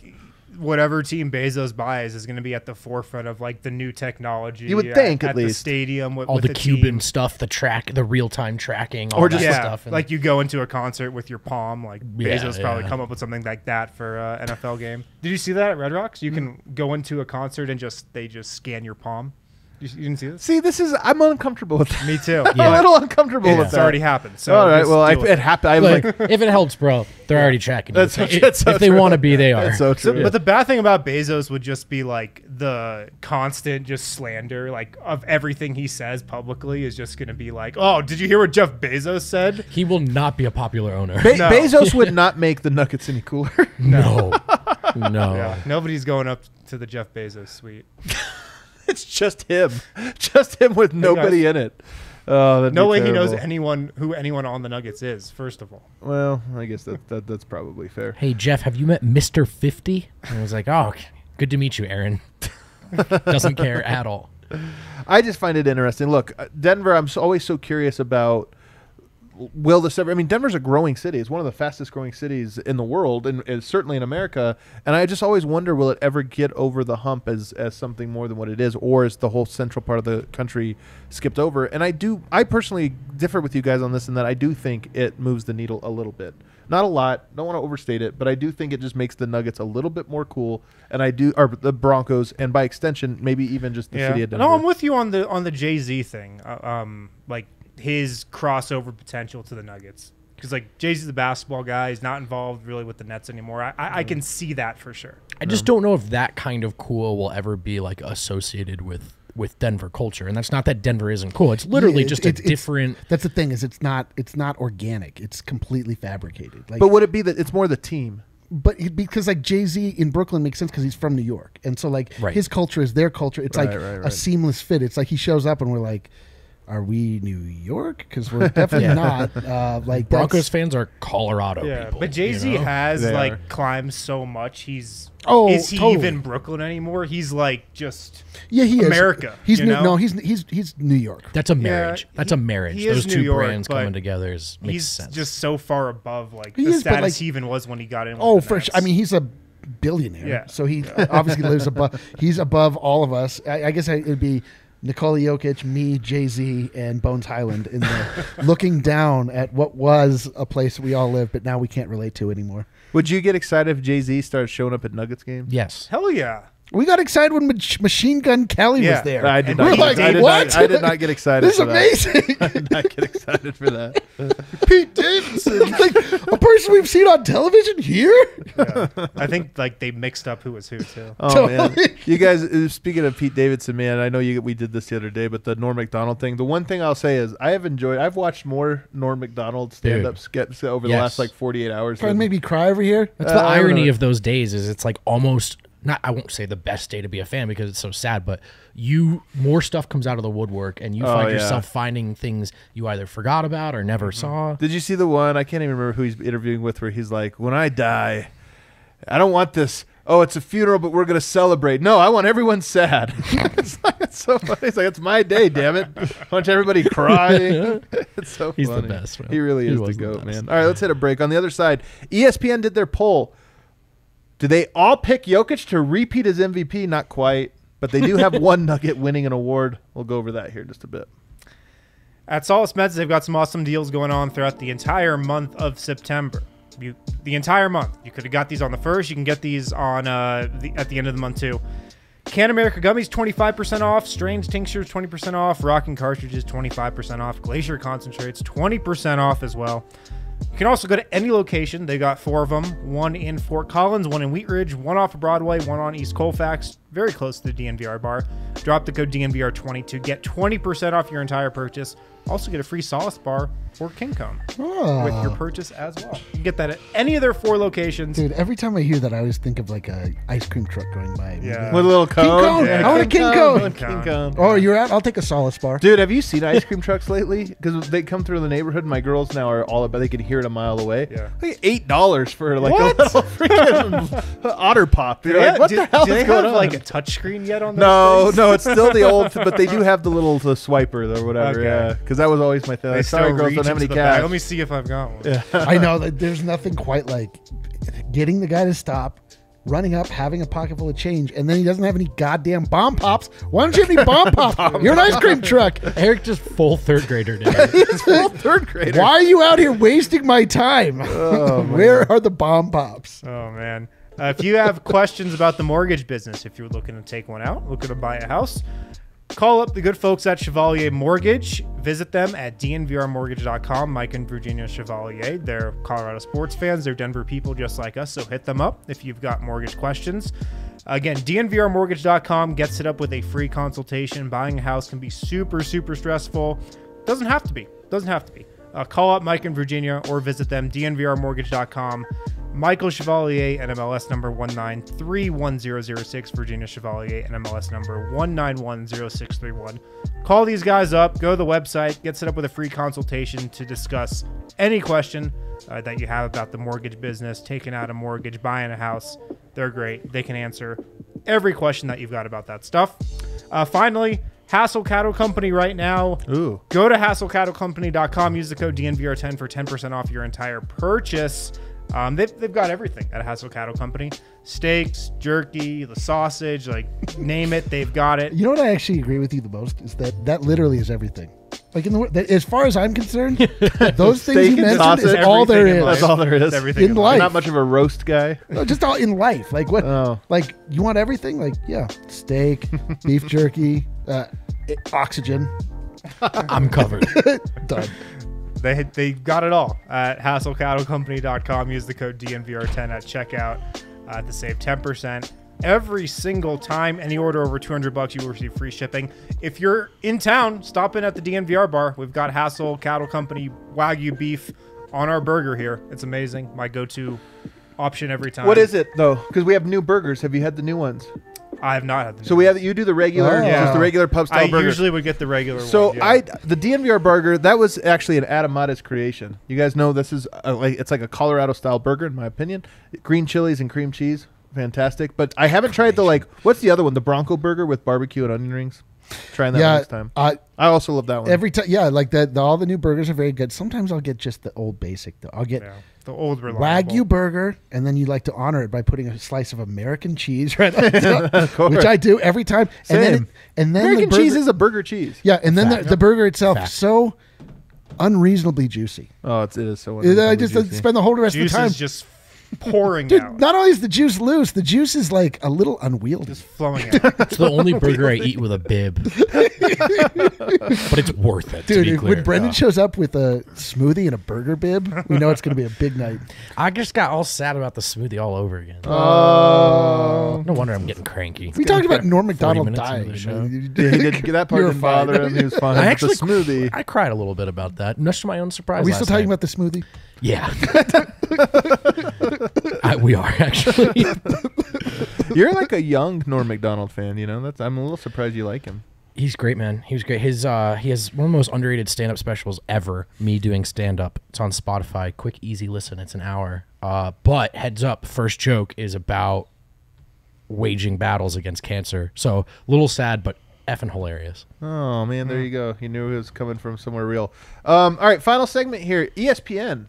whatever team Bezos buys is going to be at the forefront of like the new technology. You would at, think at, at the stadium, with, all with the, the Cuban
stuff, the track, the real time tracking, or just yeah, stuff. And like
you go into a concert with your palm, like Bezos yeah. probably come up with something like that for an NFL game. Did you see that at Red Rocks? You mm -hmm. can go into a concert and just they just scan your palm. You, you didn't see this? See, this is I'm uncomfortable with that. Me too. I'm a little uncomfortable with It's already happened. So All right. Well, I, it. it happened. I like. if
it helps, bro, they're already tracking you. so- if, that's so if they want to be, they are. That's so true. But the
bad thing about Bezos would just be like the constant just slander, like of everything he says publicly is just going to be like, oh, did you hear what Jeff Bezos said? he will not be a popular owner. Be- No. Bezos would not make the nuggets any cooler. no, no. Nobody's going up to the Jeff Bezos suite it's just him, just him with nobody in it.
Oh, no way terrible. he knows
anyone who anyone on the Nuggets is. First of all,
well, I guess that, that that's probably fair. Hey Jeff, have you met Mister Fifty? I was like, oh, good to meet you, Aaron. Doesn't care at all.
I just find it interesting. Look, uh, Denver. I'm so, always so curious about will the ever? I mean, Denver's a growing city. It's one of the fastest growing cities in the world, and, and, certainly in America. And I just always wonder, will it ever get over the hump as as something more than what it is, or is the whole central part of the country skipped over? And I do, I personally differ with you guys on this, in that I do think it moves the needle a little bit. Not a lot. Don't want to overstate it, but I do think it just makes the Nuggets a little bit more cool, and I do, or the Broncos, and by extension, maybe even just the yeah. city of Denver. No,
I'm with you on the on the Jay Z thing. Uh, um, like his crossover potential to the Nuggets because like Jay is the basketball guy. He's not involved really with the Nets anymore. I, I, I can mm. see that for sure.
I just don't know if that kind of cool will ever be like associated with with Denver culture. And that's not that Denver isn't cool. It's literally yeah, it, just it, a it, different.
That's the thing is it's not it's not organic. It's completely fabricated. Like, but would
it be that it's more the
team?
But because like Jay Z in Brooklyn makes sense because he's from New York, and so like right. his culture is their culture. It's right, like right, a seamless fit. It's like he shows up and we're like are we New York? Because we're definitely yeah. not. Uh, like
Broncos fans are Colorado yeah. people. But Jay Z you know? has they like are.
climbed so much. He's oh, is he totally. even Brooklyn anymore? He's like just yeah, he America. Is. He's new, no,
he's he's he's New York. That's a marriage. Yeah, That's he, a marriage. Those two York,
brands
coming together is
makes he's sense. Just so far above like he the is, status like, he even was when he got in. Oh, fresh. I mean,
he's a billionaire. Yeah. So he obviously lives above. He's above all of us. I, I guess it'd be Nikola Jokic, me, Jay Z, and Bones Highland in there, looking down at what was a place we all lived, but now we can't relate to anymore.
Would you get excited if Jay Z started showing up at Nuggets games? Yes. Hell yeah. We got excited when Mach- Machine Gun
Kelly yeah, was there. I did, not, like, I, did not, I did not get excited. this is amazing.
I did not get excited for that.
Pete Davidson, like a person we've seen on television here. Yeah. I think like they mixed up who was who too. Oh totally. man,
you guys. Uh, speaking of Pete Davidson, man, I know you. We did this the other day, but the Norm Macdonald thing. The one thing I'll say is I have enjoyed. I've watched more Norm Macdonald stand up skits over yes. the last like forty eight hours. Trying to make
me cry over here. That's uh, the irony
of those days. Is it's like almost not I won't say the best day to be a fan because it's so sad, but you more stuff comes out of the woodwork and you oh, find yeah. yourself finding things you either forgot about or never mm -hmm.
saw. Did you see the one I can't even remember who he's interviewing with where he's like, "When I die, I don't want this Oh, it's a funeral, but we're gonna celebrate. No, I want everyone sad. it's, like, it's so funny. It's like it's my day, damn it! I want everybody crying. it's so He's funny. the best. Man. He really is the goat, the man. All right, let's hit a break. On the other side, ESPN did their poll do they all pick Jokic to repeat his MVP? Not quite, but they do have one Nugget winning an award. We'll go over that here just a bit.
At Solace Mets, they've got some awesome deals going on throughout the entire month of September. You, the entire month. You could have got these on the first. You can get these on uh, the, at the end of the month too. Can America gummies 25% off, strains tinctures 20% off, rocking cartridges 25% off, glacier concentrates 20% off as well. You can also go to any location. They got four of them one in Fort Collins, one in Wheat Ridge, one off of Broadway, one on East Colfax, very close to the DNVR bar. Drop the code DNVR20 to get 20% off your entire purchase also, get a free solace bar or Kingcom oh. Ah. with your purchase as well. You can get that at any of their four locations. Dude, every
time I hear that, I always think of like a ice cream truck going by.
Yeah.
With a little cone. King cone. Yeah, I want a King
cone. cone. King cone. Oh, you're at? I'll take a solace bar. Dude, have
you seen ice cream trucks lately? Because they come through the neighborhood. My girls now are all about, they can hear it a mile away. Yeah. Like $8 for like what? a little freaking otter pop. you yeah, like, what do, the hell do is they going have on? like a touch
screen yet on No, things? no,
it's still the old, but they do have the little the swiper or whatever. Okay. Yeah because that was always my thing. Sorry, girls,
don't have any cash. Let me
see if I've got one. Yeah. I know that there's
nothing quite like getting the guy to stop, running up, having a pocket full of change, and then he doesn't have any goddamn bomb pops. Why don't you have any bomb pops? bomb You're an ice cream truck.
Eric just full third grader.
He's full third grader. Why are you out here wasting my time? Oh, Where are the bomb
pops? Oh man. Uh, if you have questions about the mortgage business, if you're looking to take one out, looking to buy a house, Call up the good folks at Chevalier Mortgage. Visit them at dnvrmortgage.com. Mike and Virginia Chevalier, they're Colorado sports fans. They're Denver people just like us, so hit them up if you've got mortgage questions. Again, dnvrmortgage.com gets it up with a free consultation. Buying a house can be super, super stressful. Doesn't have to be. Doesn't have to be. Uh, call up Mike in Virginia or visit them, dnvrmortgage.com. Michael Chevalier and MLS number 1931006, Virginia Chevalier and MLS number 1910631. Call these guys up, go to the website, get set up with a free consultation to discuss any question uh, that you have about the mortgage business, taking out a mortgage, buying a house. They're great. They can answer every question that you've got about that stuff. Uh, finally, Hassel Cattle Company right now. Ooh. Go to hasslecattlecompany.com. Use the code DNVR10 for 10% off your entire purchase. Um, they've, they've got everything at Hassel Cattle Company steaks, jerky, the sausage, like name it, they've got it. You know
what I actually agree with you the most is that that literally is everything. Like in the that, as far as I'm concerned, those things you mentioned sausage, is all there is. That's all there is. It's everything in, in life. life. Not much of a roast guy. No, just all in life. Like what? Oh. Like you want everything? Like yeah, steak, beef jerky,
uh, oxygen. I'm covered. Done. They they got it all at hasslecattlecompany.com. Use the code DNVR10 at checkout uh, to save 10%. Every single time any order over 200 bucks, you will receive free shipping. If you're in town, stop in at the DNVR bar. We've got Hassle Cattle Company Wagyu beef on our burger here. It's amazing. My go-to option every time. What is
it though? Because we have new burgers. Have you had the new ones?
I have not had the. New so we have you do the regular, Oh.
Yeah. just the regular pub style I burger. usually would get the regular so one. yeah. I the DNVR burger that was actually an Adam Mattis creation. You guys know this is uh, like it's like a Colorado style burger in my opinion. Green chilies and cream cheese, fantastic. But I haven't tried the like what's the other one? The Bronco burger with barbecue and onion rings. Trying that yeah, next time. I, I also love that one.
every time. Yeah, like that. The, all the new burgers are very good. Sometimes I'll get just the old basic though. I'll get Yeah the old reliable Wagyu burger, and then you like to honor it by putting a slice of American cheese right on top, which I do every time. Same. And then, it, and then American the burger, cheese is a burger cheese. Yeah, and then the, the, burger itself Fact. so unreasonably juicy.
Oh, it's, it is so.
I just juicy. spend the whole rest Juice of the time just
pouring Dude, out. Not
only is the juice loose, the juice is like a little unwieldy. Just flowing out. it's the only burger I eat
with a bib. but it's worth it. Dude, when Brendan yeah. shows
up with a smoothie and a burger bib, we know it's going to be a big night.
I just got all sad about the smoothie all over again. Oh. Uh, no wonder I'm getting cranky. We talked about Norm McDonald dying. The show. You know? yeah, he didn't, that part didn't fine. He was fine. I actually, the smoothie. I cried a little bit about that. Much to my own surprise. Are we still talking night. about the smoothie? Yeah. I,
we are
actually. You're like a young Norm Macdonald fan, you know. That's I'm a little surprised you
like him. He's great, man. He was great. His uh, he has one of the most underrated stand-up specials ever. Me doing stand-up. It's on Spotify. Quick, easy listen. It's an hour. Uh, but heads up, first joke is about waging battles against cancer. So little sad, but effing hilarious.
Oh man, there you go. You knew it was coming from somewhere real. Um, all right, final segment here. ESPN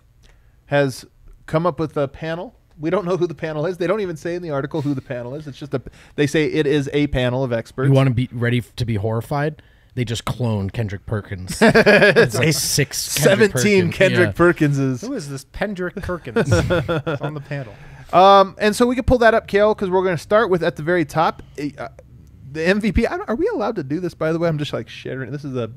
has come up with a panel. We don't know who the panel is. They don't even say in the article who the panel is. It's just a. They say it is a panel of experts.
You want to be ready to be horrified? They just cloned Kendrick Perkins. it's like six, Kendrick seventeen Perkins. Kendrick yeah. Perkinses.
Who is this Kendrick Perkins on the panel?
Um,
and so we can pull that up, Kale, because we're going to start with at the very top. Eh, uh, the MVP. are we allowed to do this? By the way, I'm just like sharing. This is a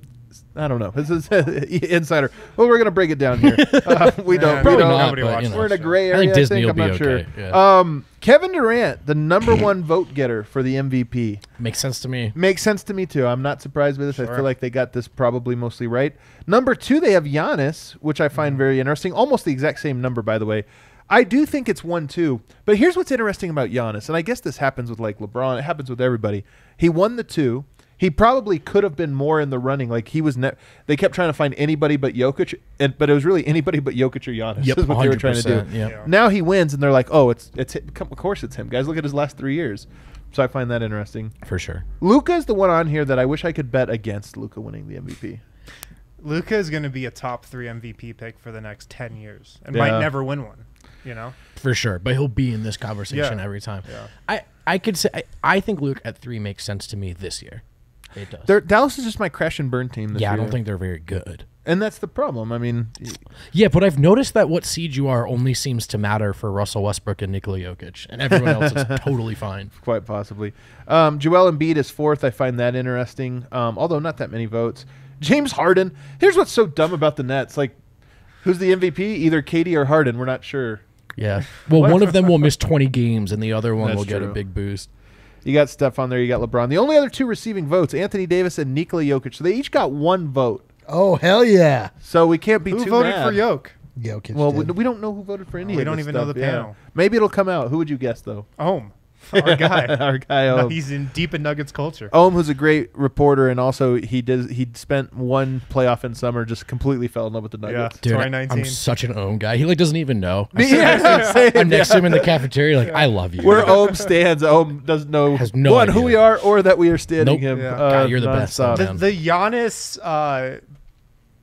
I don't know. This is insider. Well, we're gonna break it down here. Uh, we don't. we don't, not, but, you know, we're in a gray area. I think Disney I think, will I'm be okay. Sure. Yeah. Um, Kevin Durant, the number one vote getter for the MVP. Makes sense to me. Makes sense to me too. I'm not surprised by this. Sure. I feel like they got this probably mostly right. Number two, they have Giannis, which I find mm very interesting. Almost the exact same number, by the way. I do think it's one two. But here's what's interesting about Giannis, and I guess this happens with like LeBron. It happens with everybody. He won the two. He probably could have been more in the running. Like he was. Ne- they kept trying to find anybody but Jokic, and but it was really anybody but Jokic or Giannis. Yep, is what they were trying to do. Yeah. Now he wins, and they're like, "Oh, it's it's of course it's him, guys. Look at his last three years." So I find that interesting for sure. Luca is the one on here that I wish I could bet against Luca winning the MVP.
Luca is going to be a top three MVP pick for the next ten years, and yeah. might never win one.
You know, for sure. But he'll be in this conversation yeah. every time. I I could say I, I think Luke at three makes sense to me this year. It does. They're, Dallas is just my crash and burn team. yeah, year. I don't think they're very good. And that's the problem. I mean, yeah, but I've noticed that what seed you are only seems to matter for Russell Westbrook and Nikola Jokic, and everyone else is totally fine. Quite possibly. Um, Joel Embiid is fourth. I find that
interesting, um, although not that many votes. James Harden. Here's what's so dumb about the Nets. Like, who's the MVP? Either Katie or Harden. We're not sure.
Yeah. Well, one of them will miss 20 games, and the other one that's will true. get a big
boost. You got Steph on there. You got LeBron. The only other two receiving votes, Anthony Davis and Nikola Jokic. So they each got one vote.
Oh hell yeah!
So we can't be Who too voted mad. for Jokic? Jokic. Well, we, did. we don't know who voted for any. Oh, we of don't this even stuff, know the yeah. panel. Maybe it'll come out. Who would you guess though?
Home our guy, our guy. he's in deep in Nuggets culture. Ohm,
who's a great reporter, and also he did he spent one playoff in summer, just completely fell in love with the Nuggets.
Yeah, Dude, 2019. I'm such an Ohm guy. He like doesn't even know. I'm, yeah, next, I'm next to him in the cafeteria. Like I love you. Where Ohm
stands, Ohm doesn't know Has no one idea. who we are or that we are standing nope. him. Yeah.
Uh, you're the best. Though, the,
the Giannis uh,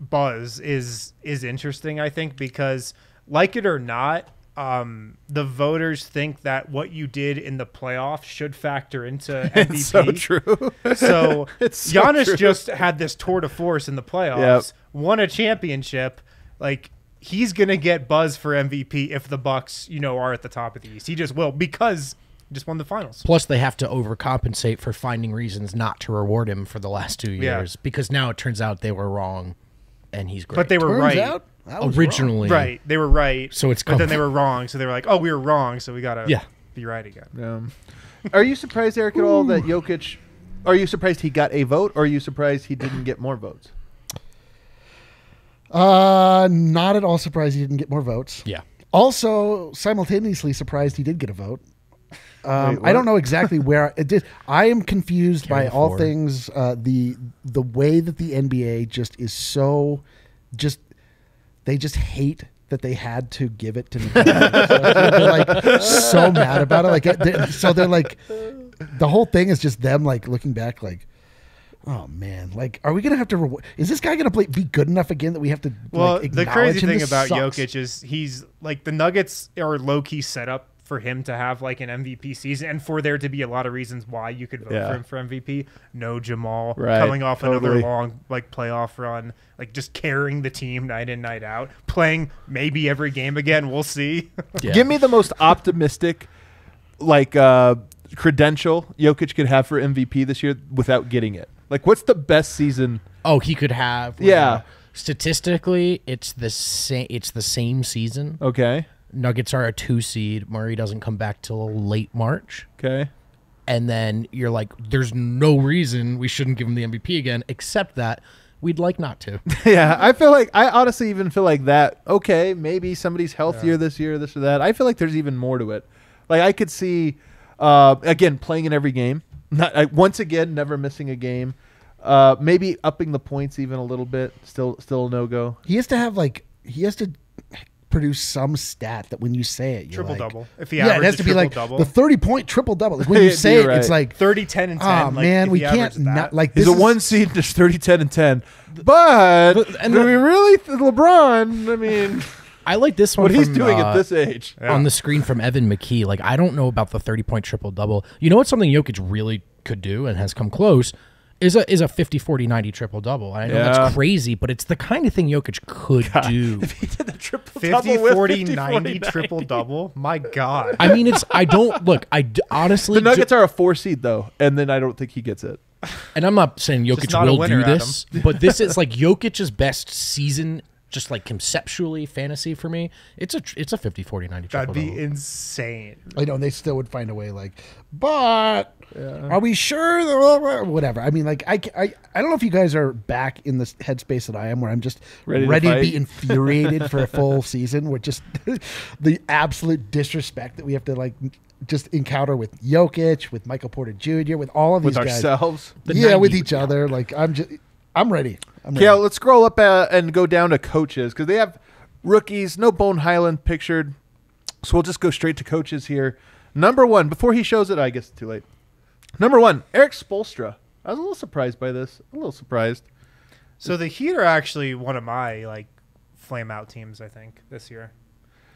buzz is is interesting, I think, because like it or not um, the voters think that what you did in the playoffs should factor into MVP. It's so true. so it's so Giannis true. just had this tour de force in the playoffs, yep. won a championship. Like he's gonna get buzz for MVP if the Bucks, you know, are at the top of the East. He just will because he just won the finals.
Plus, they have to overcompensate for finding reasons not to reward him for the last two years yeah. because now it turns out they were wrong and he's great. But they were Turns right. Out, originally, wrong. right? They were right. So it's but then they were
wrong. So they were like, oh, we were wrong. So we gotta yeah. be right again. Um, are you surprised, Eric, at all that Jokic? Are you surprised he
got a vote, or are you surprised he didn't get more votes? Uh,
not at all surprised he didn't get more votes. Yeah. Also, simultaneously surprised he did get a vote. Um, Wait, I don't know exactly where it did. I am confused Carry by all things. Uh, the the way that the NBA just is so, just they just hate that they had to give it to me. so they're like so mad about it. Like they're, so they're like, the whole thing is just them like looking back like. Oh man! Like, are we gonna have to? Re- is this guy gonna play, be good enough again that we have to? Well, like, the crazy thing about sucks.
Jokic is he's like the Nuggets are low key set up for him to have like an MVP season and for there to be a lot of reasons why you could vote yeah. for him for MVP. No Jamal right. coming off totally. another long like playoff run, like just carrying the team night in night out, playing maybe every game again. We'll see. Yeah. Give
me the most optimistic like uh credential Jokic could have for MVP this year without getting it.
Like what's the best season Oh, he could have. Yeah. Statistically, it's the same it's the same season. Okay. Nuggets are a two seed. Murray doesn't come back till late March. Okay. And then you're like, there's no reason we shouldn't give him the MVP again, except that we'd like not to.
yeah, I feel like I honestly even feel like that. Okay, maybe somebody's healthier yeah. this year, this or that. I feel like there's even more to it. Like I could see, uh, again, playing in every game. Not I, once again, never missing a game. Uh, maybe upping the points even a little bit. Still, still no go.
He has to have like he has to produce some stat that when you say it, triple like, double. If the yeah, it has to be like double. the thirty point triple double. Like when you say it, it's like 30, 10, and ah, ten. Oh like, man, we can't not like
this. a one seed. There's 30, 10, and ten. But and the, we really LeBron? I mean. I like this one. What from, he's doing uh, at this age yeah. on the screen from Evan McKee. Like I don't know about the thirty point triple double. You know what's something Jokic really could do and has come close is a is a 50 40 90 triple double. I know yeah. that's crazy, but it's the kind of thing Jokic could God, do. If he did the
triple 50, double 40, 50, 90, 40, 90 triple double. My God. I mean, it's I
don't look. I honestly the Nuggets do, are a four seed though, and then I don't think he gets it. And I'm
not saying Jokic not will winner, do this, but this is like Jokic's best season just like conceptually fantasy for me, it's a it's a 50 40 90 That'd be level. insane. I know they still would find a way like, but yeah. are we sure all whatever. I mean like
I, I I don't know if you guys are back in this headspace that I am where I'm just ready, ready to, to, be infuriated for a full season with just the absolute disrespect that we have to like just encounter with Jokic, with Michael Porter Jr., with all of these with guys. ourselves. The yeah, with each
other. Like I'm just I'm ready. I'm ready. Yeah, let's scroll up uh, and go down to coaches because they have rookies, no Bone Highland pictured. So we'll just go straight to coaches here. Number one, before he shows it, I guess it's too late. Number one, Eric Spolstra. I was a little surprised by this. A little surprised.
So the Heat are actually one of my like flame out teams. I think this year,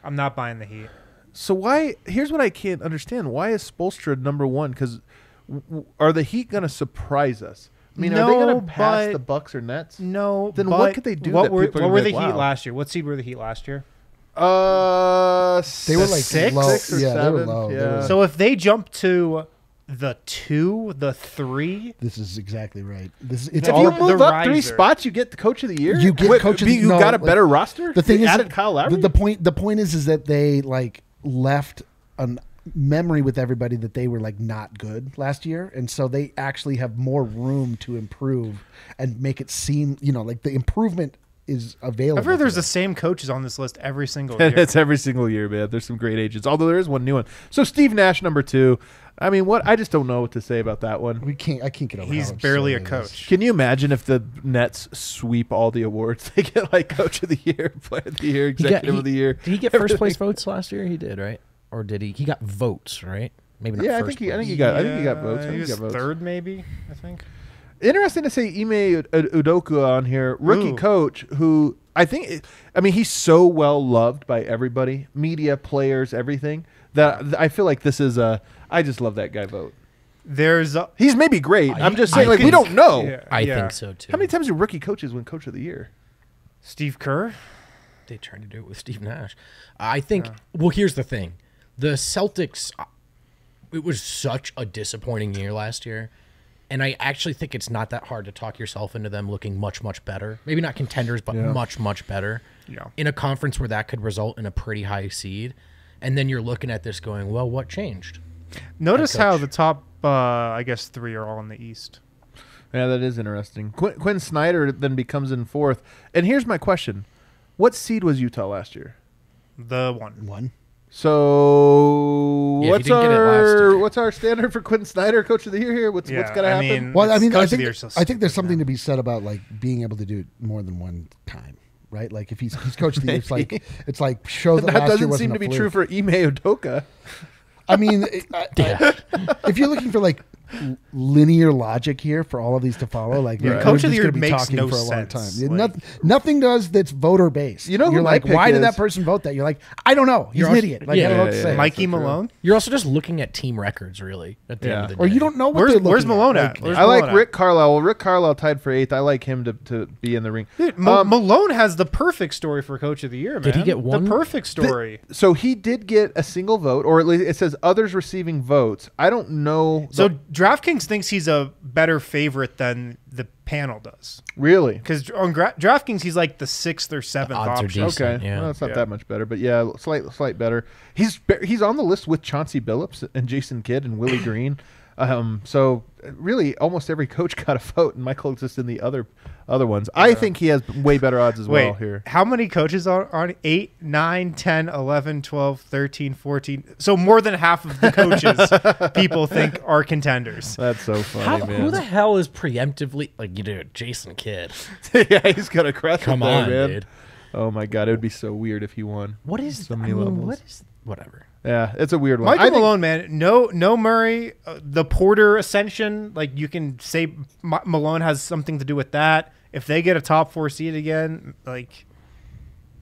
I'm not buying the Heat.
So why? Here's what I can't understand. Why is Spolstra number one? Because w- are the Heat going to surprise us? I mean, no, are they going to pass but, the Bucks or Nets? No. Then what could they do? What were, what were the like, Heat wow.
last year? What seed were the Heat last year? Uh, they were like six, low. six or yeah, seven. Low. Yeah. So if they jump to the two, the three. This is exactly right. This it's if you move up riser. three spots,
you get the coach of the year. You get Wait, coach. Of the, you no, got a better like, roster. The thing they is, added Kyle Lowry. The, the,
point. The point is, is that they like left an memory with everybody that they were like not good last year and so they actually have more room to improve and make it seem you know like the improvement is available. I've heard there's the same
coaches on this list every single year. That's
every single year, man. There's some great agents. Although there is one new one. So Steve Nash, number two. I mean, what? I just don't know what to say about that one. We can't. I can't get over. He's barely a coach. Is. Can you imagine if the Nets sweep all the awards? They get like Coach of the Year, Player of the Year, Executive he got, he, of the Year. Did he get first place
votes last year? He did, right? or did he? He got votes, right? Maybe not yeah, I think he. I think he got. I think he got votes. I think he, got votes. third,
maybe. I think.
Interesting to say Ime Udoku on here, rookie Ooh. coach who I think. I mean, he's so well loved by everybody, media, players, everything that I feel like this is a. I just love that guy vote.
There's a,
he's maybe great. I, am just saying, I like think, we don't know. Yeah, I yeah. think so too. How many
times do rookie coaches win Coach of the Year? Steve Kerr. They tried to do it with Steve Nash. I think. Yeah. Well, here's the thing the Celtics, it was such a disappointing year last year. And I actually think it's not that hard to talk yourself into them looking much, much better. Maybe not contenders, but yeah. much, much better. Yeah. In a conference where that could result in a pretty high seed. And then you're looking at this going, well, what changed?
Notice how the top, uh, I guess, three are all in the East. Yeah,
that is interesting. Qu- Quinn Snyder then becomes in fourth. And here's my question What seed was Utah last year? The one. One. So Yeah, what's our what's our standard for Quinn Snyder, Coach of the Year? Here, what's what's gonna I happen? mean, Well, I mean, I think, so
I think there's something to be said about like being able to do it more than one time, right? Like if he's he's coach of the year, it's like it's like show that, that last doesn't wasn't seem to be fluke. true for
Ime Odoka. I
mean, I- I- if you're looking for like linear logic here for all of these to follow. Like, yeah. coach of the year makes talking no for a sense. Long time. Like, nothing, nothing, does that's voter based. You know, you're like, why is? did that person vote that? You're like, I don't know. He's an idiot. Like, yeah, yeah,
yeah, yeah Mikey Malone. True. You're also just looking at team records, really. At the end of the day, or you don't know where's, where's Malone at. at? Where's I Malone like Rick Carlisle. Well,
Rick Carlisle tied for eighth. I like him to, to be in the ring.
Dude,
um, Malone has the perfect story for
coach of the year. Man. Did he get one? The perfect story.
so he did get a single vote, or at least it says others
receiving votes. I don't know. So DraftKings thinks he's a better favorite than the panel does. Really? Because on Gra DraftKings, he's like the sixth or seventh option. okay, yeah. well, that's not yeah. that
much better, but yeah, slight, slight better. He's he's on the list with Chauncey Billups and Jason Kidd and Willie Green um, so really, almost every coach got a vote, and Michael's just in the other other ones. Yeah. I think he has way better odds as Wait, well here.
How many coaches are on 8, 9, 10, 11, 12, 13, 14? So more than half of the coaches people think are contenders. That's so funny, how, Who the
hell is preemptively like you do Jason Kidd? yeah, he's gonna crush Come there, on, man. dude.
Oh my god, it would be so weird if he won. What is so many I mean, levels. What
is whatever.
Yeah, it's a weird one. Michael I think,
Malone,
man, no, no Murray, uh, the Porter ascension. Like you can say M- Malone has something to do with that. If they get a top four seed again, like,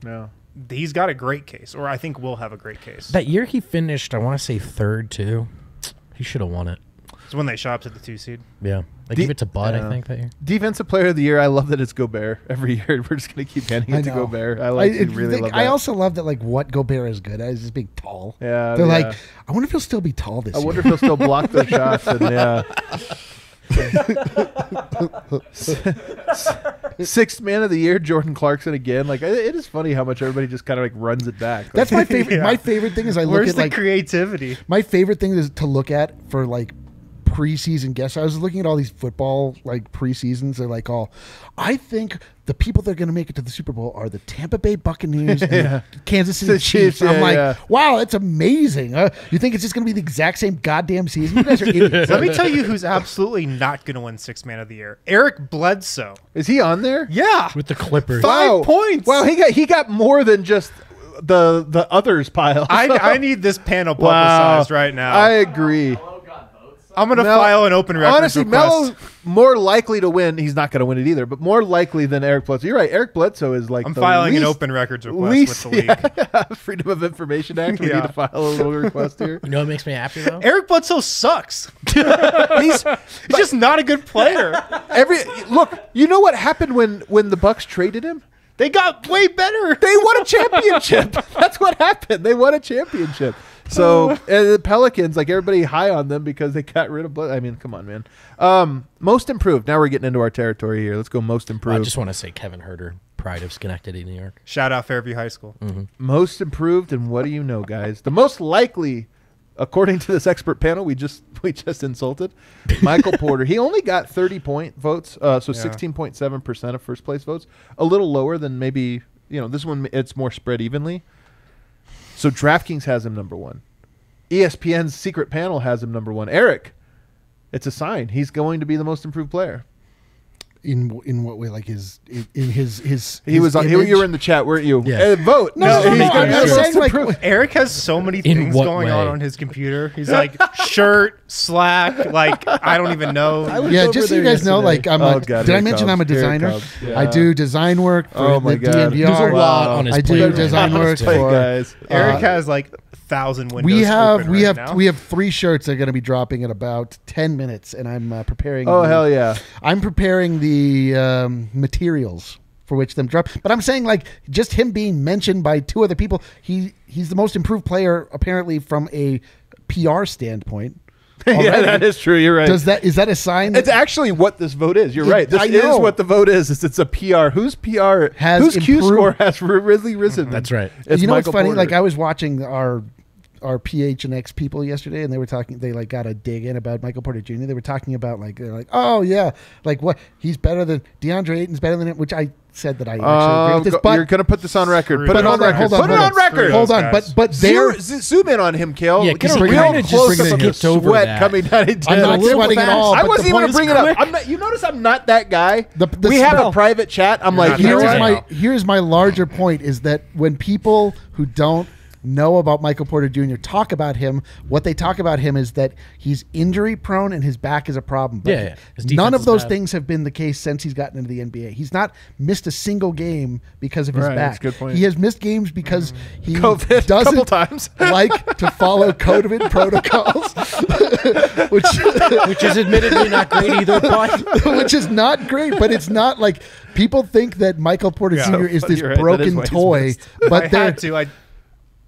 no, he's got a great case, or I think we'll have a great case. That
year he finished, I want to say third too. He should have won it.
It's when they shopped at the two seed. Yeah. They De- give it to Bud, yeah. I think, that year.
Defensive player of the year. I love that it's Gobert every year. We're just going to keep handing it to Gobert. I like I, it, really I also
love that, like, what Gobert is good at is just being tall. Yeah. They're yeah. like, I wonder if he'll still
be tall this year. I wonder if he'll still block those shots. And, yeah. Sixth man of the year, Jordan Clarkson again. Like it is funny how much everybody just kind of like runs it back. Like, That's my favorite. yeah. My favorite thing is I look Where's at the like creativity.
My favorite thing is to look at for like preseason guests. I was looking at all these football like preseasons. They're like all, I think the people that are going to make it to the Super Bowl are the Tampa Bay Buccaneers and yeah. Kansas City Chiefs. Yeah, I'm like, wow, that's amazing. Uh, you think it's just going to be the
exact same goddamn season?
You
guys are idiots. Let me tell you
who's absolutely not going to win Six Man of the Year. Eric Bledsoe. Is he on there? Yeah, with the Clippers. Five wow.
points. Wow, he got he got more than just the the others pile. I, I need this panel publicized wow. right now. I agree. I'm gonna Mel, file an open record. Honestly, Melo's more likely to win. He's not gonna win it either, but more likely than Eric Bledsoe. You're right. Eric Bledsoe is like I'm filing least, an open records request least, with the league. Yeah, Freedom of Information Act. We yeah. need to file a little request here.
You know what
makes me happy though? Eric Bledsoe sucks. he's he's just not a good player.
Every look, you know what happened when when the Bucks traded him? They got way better. They won a championship. That's what happened. They won a championship. So oh. the Pelicans, like everybody high on them because they got rid of. I mean, come on, man. Um, most improved. Now we're getting into our territory here. Let's go most improved. I just want to
say Kevin Herder, pride of Schenectady, New York. Shout out Fairview High School. Mm -hmm.
Most improved, and what do you know, guys? The most likely, according to this expert panel, we just we just insulted Michael Porter. He only got thirty point votes, uh, so sixteen point seven percent of first place votes, a little lower than maybe you know this one. It's more spread evenly. So DraftKings has him number one. ESPN's secret panel has him number one. Eric, it's a sign. He's going to be the most improved player
in in what
way? Like his
in, his his he his was on, image? you were in the chat, weren't you? Yeah. Uh, vote. No, no, no, no, no saying, like, Eric
has so many things going way? on on his computer. He's like shirt, Slack, like I don't even know. Yeah, just so you guys yesterday. know, like I'm. Oh, a, God, did I mention comes, I'm a designer? Yeah. I do
design work for oh, the DNVR. There's a lot on his I do design work for. Uh, Eric
has like thousand windows. We have we right have now. we have
three shirts that are going to be dropping in about ten minutes, and I'm uh, preparing. Oh the, hell yeah! I'm preparing the um, materials for which them drop. But I'm saying like just him being mentioned by two other people. He he's the most improved player apparently from a PR standpoint.
yeah, that is true. You're right. Does that is that a sign? That it's actually what this vote is. You're it, right. This I is what the vote is. it's a PR. Whose PR has whose improved. Q score has really risen? Mm -hmm. That's right. It's you know Michael what's funny? Porter. Like
I was watching our our PHNX people yesterday, and they were talking. They like got a dig in about Michael Porter Jr. They were talking about like they're like, oh yeah, like what he's better than DeAndre Ayton's better than it, which I said that I actually uh, agree with um, this. But you're going to put this on record.
Put it on record. Put it on record. Hold on. But but there, zoom in on him, Kale.
Yeah, because we kind of just it over sweat that. coming down. into I'm not sweating at all. I wasn't even going to bring it up.
I'm not, you notice I'm not that guy. The, the we have a private chat. I'm like, here's my
here's my larger point is that when people who don't know about Michael Porter Jr., talk about him. What they talk about him is that he's injury prone and his back is a problem. But yeah, yeah. none of those bad. things have been the case since he's gotten into the NBA. He's not missed a single game because of his right, back. good point. He has missed games because mm. he COVID, doesn't times. like to follow COVID protocols, which which is admittedly not great either, but which is not great. But it's not like people think that Michael Porter yeah, Jr. is this broken right. toy, but I had to. I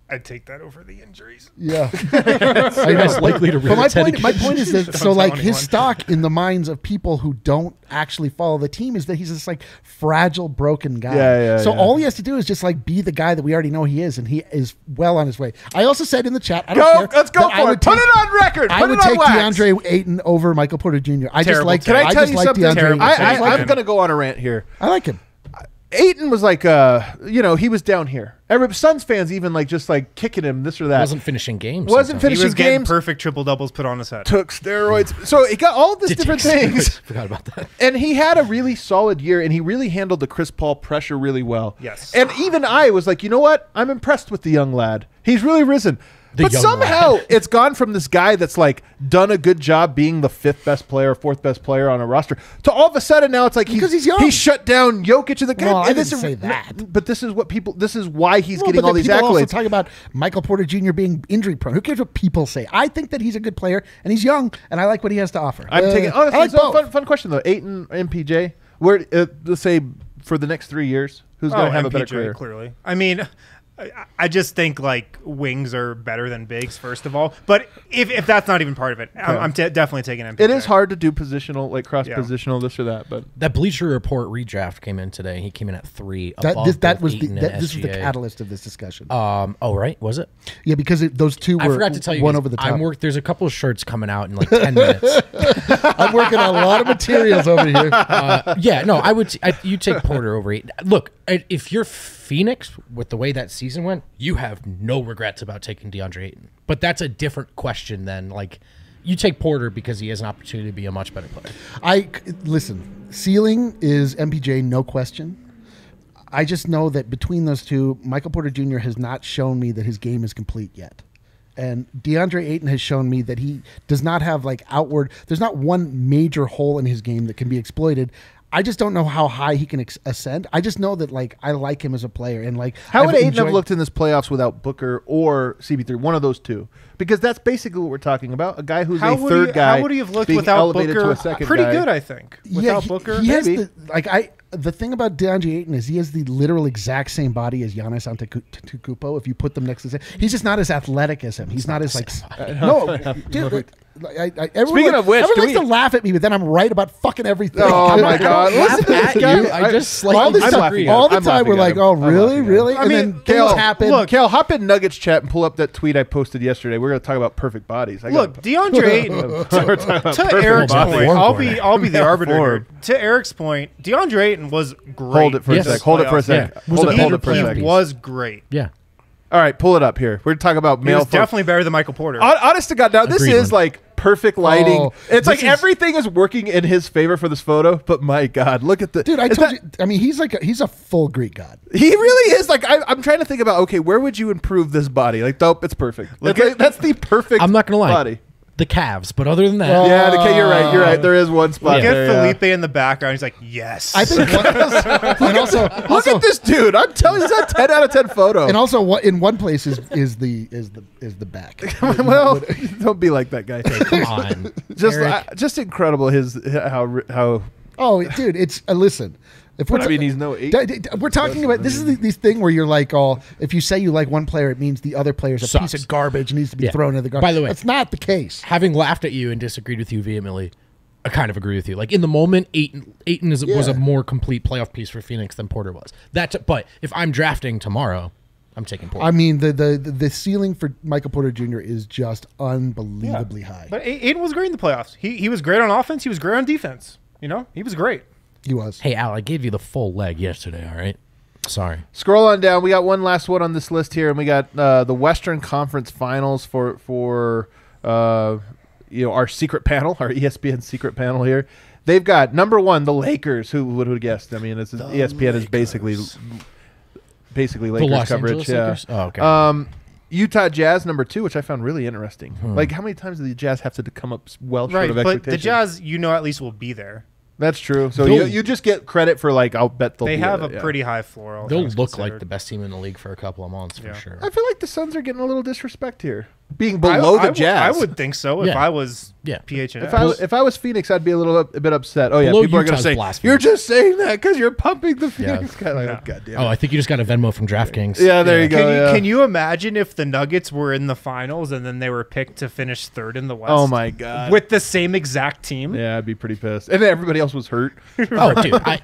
I'd take that over the injuries. Yeah, I am most likely to. But my point, my point is that so like his
stock in the minds of people who don't actually follow the team is that he's this like fragile, broken guy. Yeah, yeah. So yeah. all he has to do is just like be the guy that we already know he is, and he is well on his way. I also said in the chat, I don't go, care, let's go for it. Take, Put it on record. Put I would take wax. DeAndre
Ayton over Michael Porter Jr. I terrible, just like. Can I tell you something? I, I, I'm going to go on a rant here. I like him. Aiton was like, uh, you know, he was down here. Every Suns fans even like just like kicking him this or that. Wasn't finishing games. Wasn't sometimes. finishing he was games.
Perfect triple doubles put on his head. Took
steroids. so he got all these different things.
Forgot about that.
And he had a really solid year, and he really handled the Chris Paul pressure really well. Yes. And even I was like, you know what? I'm impressed with the young lad. He's really risen. The but somehow lad. it's gone from this guy that's like done a good job being the fifth best player, fourth best player on a roster to all of a sudden now it's like because he's, he's young. He shut down Jokic in the guy. Well, I didn't say that. But this is what people. This is
why he's well, getting all these accolades. Also talking about Michael Porter Jr. being injury prone. Who cares what people say? I think that he's a good player and he's young and I like what he has to offer. I'm uh, taking. Oh, that's like
fun, fun, question though. Aiton MPJ. Where uh, let's say for the next three years, who's oh, going to have MPJ, a better career? Clearly,
I mean, I just think like wings are better than bigs, first of all. But if, if that's not even part of it, I'm, yeah. I'm t- definitely taking MPJ. It is hard to do positional, like cross yeah.
positional, this or that. But that Bleacher Report redraft came in today. He came in at three. That, this, that was the, that, this is the catalyst of this discussion. Um. Oh right, was it? Yeah, because it, those two. Were I forgot to tell you. One over the time. I'm There's a couple of shirts coming out in like ten minutes. I'm working on a lot of materials over here. Uh, yeah. No, I would. T- I, you take Porter over. Look, if you're Phoenix with the way that season went, you have no regrets about taking DeAndre Ayton. But that's a different question than like you take Porter because he has an opportunity to be a much better player. I listen,
ceiling is MPJ, no question. I just know that between those two, Michael Porter Jr. has not shown me that his game is complete yet. And DeAndre Ayton has shown me that he does not have like outward, there's not one major hole in his game that can be exploited. I just don't know how high he can ex- ascend. I just know that like I like him as a player and like how I've would
Aiden enjoyed- have looked in this playoffs without Booker or CB3? One of those two, because that's basically what we're talking about. A guy who's
How a would third he- how guy. would he have looked without elevated Booker? To a second Pretty guy. good, I
think. Without he- Booker, he has maybe. the-
like I the thing about DeAndre Ayton is he has the literal exact same body as Giannis Antetokounmpo. If you put them next to the he's just not as athletic as him. He's, not, as like uh, no. I, I, everyone, Speaking of which, everyone likes we... to laugh at me, but then I'm right about fucking everything. Oh my god! Listen guy. I just all, time, all the I'm time. we're like, oh really, really? I and mean, then
Kale, things happen. Look, Kale, hop in Nuggets chat and pull up that tweet I posted yesterday. We're going to talk about perfect bodies. I look,
DeAndre Ayton. to Eric's point, I'll be I'll be the arbiter. To Eric's point, DeAndre Ayton was great. Hold it for Yes. a sec. Hold it for a sec. Yeah. Hold, it, hold it for a sec. He was
great. Yeah. All right, pull it up here. We're talking about male. definitely better than Michael Porter. Honest to God, now this Agreed, is like perfect lighting. Oh, it's like is- everything is working in his favor for this photo. But my God, look at the Dude, I is told that- you. I mean, he's like a, he's a full Greek god. He really is like I, I'm trying to think about. Okay, where would you improve this body? Like, nope, it's perfect. Look like- that's the perfect. I'm not gonna lie. Body
the Cavs. But other than that, yeah, the, you're right. You're right. Um, there is one spot. Look get Felipe
yeah. in the background. He's like, yes. I think. One, and also, look also, at this dude. I'm telling you, that ten out of ten
photo. And also, what in one place is is the is the
is the back. well, don't be like that guy. Okay, come on, just uh, just incredible. His how how.
Oh, dude, it's uh, listen. If we're but, I mean, he's no eight. we're talking about this is the, thing where you're like, oh, if you say you like one player, it means the other player's a Sucks. piece of garbage and needs to be yeah. thrown in the garbage. By the way, that's
not the case. Having laughed at you and disagreed with you vehemently, I kind of agree with you. Like in the moment, Aiton Aiton is, yeah. was a more complete playoff piece for Phoenix than Porter was. That's but if I'm drafting tomorrow, I'm taking Porter. I
mean, the the the ceiling for Michael Porter Jr. is just unbelievably
yeah. high. But Aiden was great in the playoffs. He he was great on offense. He was great on defense. You know, he was great.
He was. Hey, Al, I gave you the full leg yesterday, all right? Sorry.
Scroll on down. We got one
last one on this list here, and we got uh, the Western Conference Finals for for uh, you know our secret panel, our ESPN secret panel here. They've got number one the Lakers. Who would have guessed? I mean, it's, ESPN Lakers. is basically basically Lakers the Los coverage. Angeles yeah. Lakers? Oh, okay. Um, Utah Jazz number two, which I found really interesting. Hmm. Like, how many times do the Jazz have to come up well short right, of expectations? But the Jazz,
you know, at least will be there. That's true. So you, you
just get credit for like I'll bet they'll They be have a yeah. pretty high floor. They'll look like the best team in the league for a
couple of months for sure.
I feel like the Suns are getting a little disrespect here being below I, the I, Jazz. I would think so if yeah. I
was yeah. PHNX. If I,
if I was Phoenix, I'd be a little a bit upset. Oh yeah, below people Utah's are going to say blasphemy.
you're just saying that because you're pumping the Phoenix. Yeah. Like, yeah. God damn Oh, I think you just got a Venmo from DraftKings. Yeah, there you go. Can you, can
you imagine if the Nuggets were in the finals and then they were picked to finish third in the West? Oh my god,
with the same exact team. Yeah, I'd be pretty pissed. And everybody else was hurt. oh, dude, I,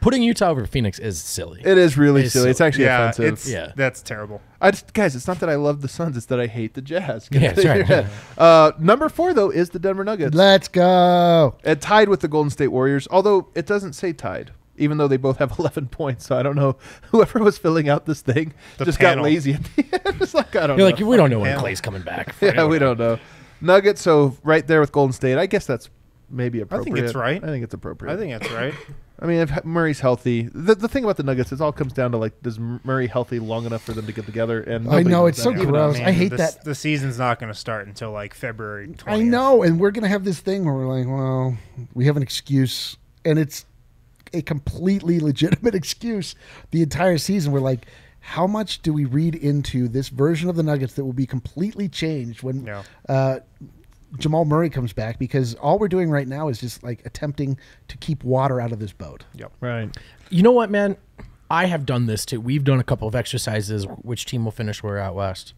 putting Utah over Phoenix is silly. It is really it is silly. silly. It's actually offensive. It's, yeah,
that's terrible. I just guys, it's not that I love the Suns; it's that I hate the Jazz. yeah, that's right. Uh, number four though is the Denver Nuggets. Let's go. And tied with the Golden State Warriors, although it doesn't say tied. Even though they both have 11 points, so I don't know. Whoever was filling out this thing the just panel. got lazy at the
end. It's like I don't. You're know. like we don't know when Clay's coming back.
yeah, we don't know. Nuggets, so right there with Golden State. I guess that's maybe appropriate. I think it's right. I think it's appropriate. I think that's right. I mean, if Murray's healthy, the, the thing about the Nuggets is all comes down to like, does Murray healthy long
enough for them to get together? And I know it's so gross. Man, I hate that the season's not going to start until like February. 20th.
I know, and we're going to have this thing where we're like, well, we have an excuse, and it's a completely legitimate excuse. The entire season, we're like, how much do we read into this version of the Nuggets that will be completely changed when yeah. uh, Jamal Murray comes back because all we're doing right now is just like attempting to keep water out
of this boat. Yep. Right. You know what, man? I have done this too. We've done a couple of exercises. Which team will finish where out last?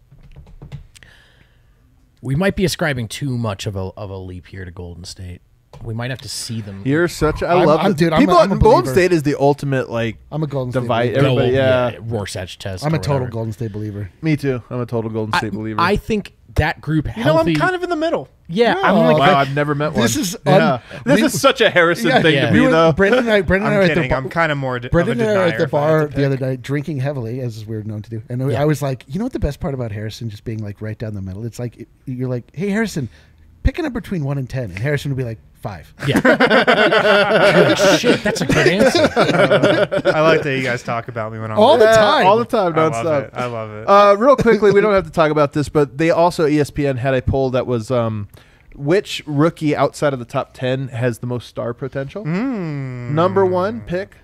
We might be ascribing too much of a, of a leap here to Golden State. We might have to see them. You're such. I I'm- love I'm- dude, I'm people. a- I'm a Golden State
is the ultimate like I'm a Golden State divide. believer. Everybody, yeah. Rorschach test. I'm a total whatever. Golden State believer. Me too. I'm a total Golden State believer. I
think that group you know, I'm kind of in the middle. yeah, I'm like wow, I've never met one. This is un- this we- is such a Harrison Yeah, thing yeah. to be were, though. Brendan and I, Brendan and I I'm the I'm kind of more d- Brendan and I at the
bar the other night, drinking heavily, as we're known to do. And I was like, you know what the best part about Harrison just being like right down the middle? It's like you're like, hey Harrison, picking up between one and ten, and Harrison would be like Five. Yeah. shit, that's a good answer. Uh, I like that you guys talk about me when I'm all there. the time, all the time, nonstop. I
love it. I love it.
Uh, real quickly, we don't have to talk about this, but they also ESPN had a poll that was. Um, which rookie outside of the top 10 has the most star potential? Mm. Number one pick,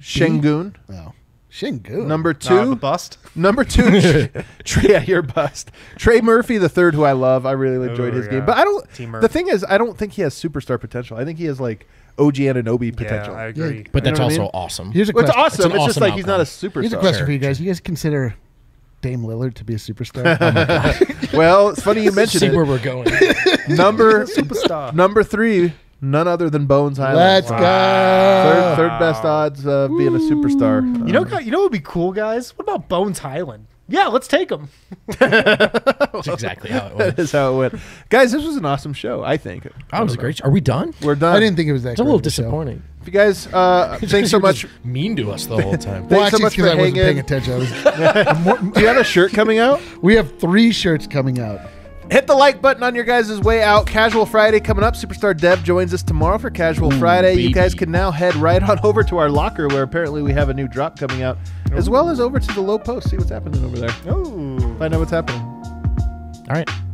Shingun. Oh. Shingu. Number two, bust. Number two, Trey, yeah, your bust. Trey Murphy, the third, who I love. I really enjoyed his yeah. game, but I don't. Team the thing is, I don't think he has superstar potential. I think he has like OG Ananobi potential.
Yeah, I agree. But that's also mean? awesome. Here's a well, question. It's awesome. It's, it's awesome just like outcome. he's not a superstar. Here's a question for
you guys. You guys consider Dame Lillard to be a superstar? Oh well, it's funny you mentioned See it. where we're going.
number superstar. Number three, None other than Bones Highland. Let's wow. go. Third, third, best odds of being a superstar.
You know, you know what would be cool, guys? What about Bones Highland? Yeah, let's take them.
That's exactly how it went. that is how it went. Guys, this was an awesome show, I think. that oh, was a great show. Are we done? We're done. I didn't think it was that It's a
little disappointing. Show.
If you guys, uh, thanks so much. Mean to us the whole time. thanks well, actually, so much for I hanging. wasn't paying attention. I was, Do you have a shirt coming out? we have three shirts coming out. Hit the like button on your guys' way out. Casual Friday coming up. Superstar Dev joins us tomorrow for Casual Ooh, Friday. Baby. You guys can now head right on over to our locker where apparently we have a new drop coming out, as well as over to the low post. See what's happening over there. find out what's happening. All right.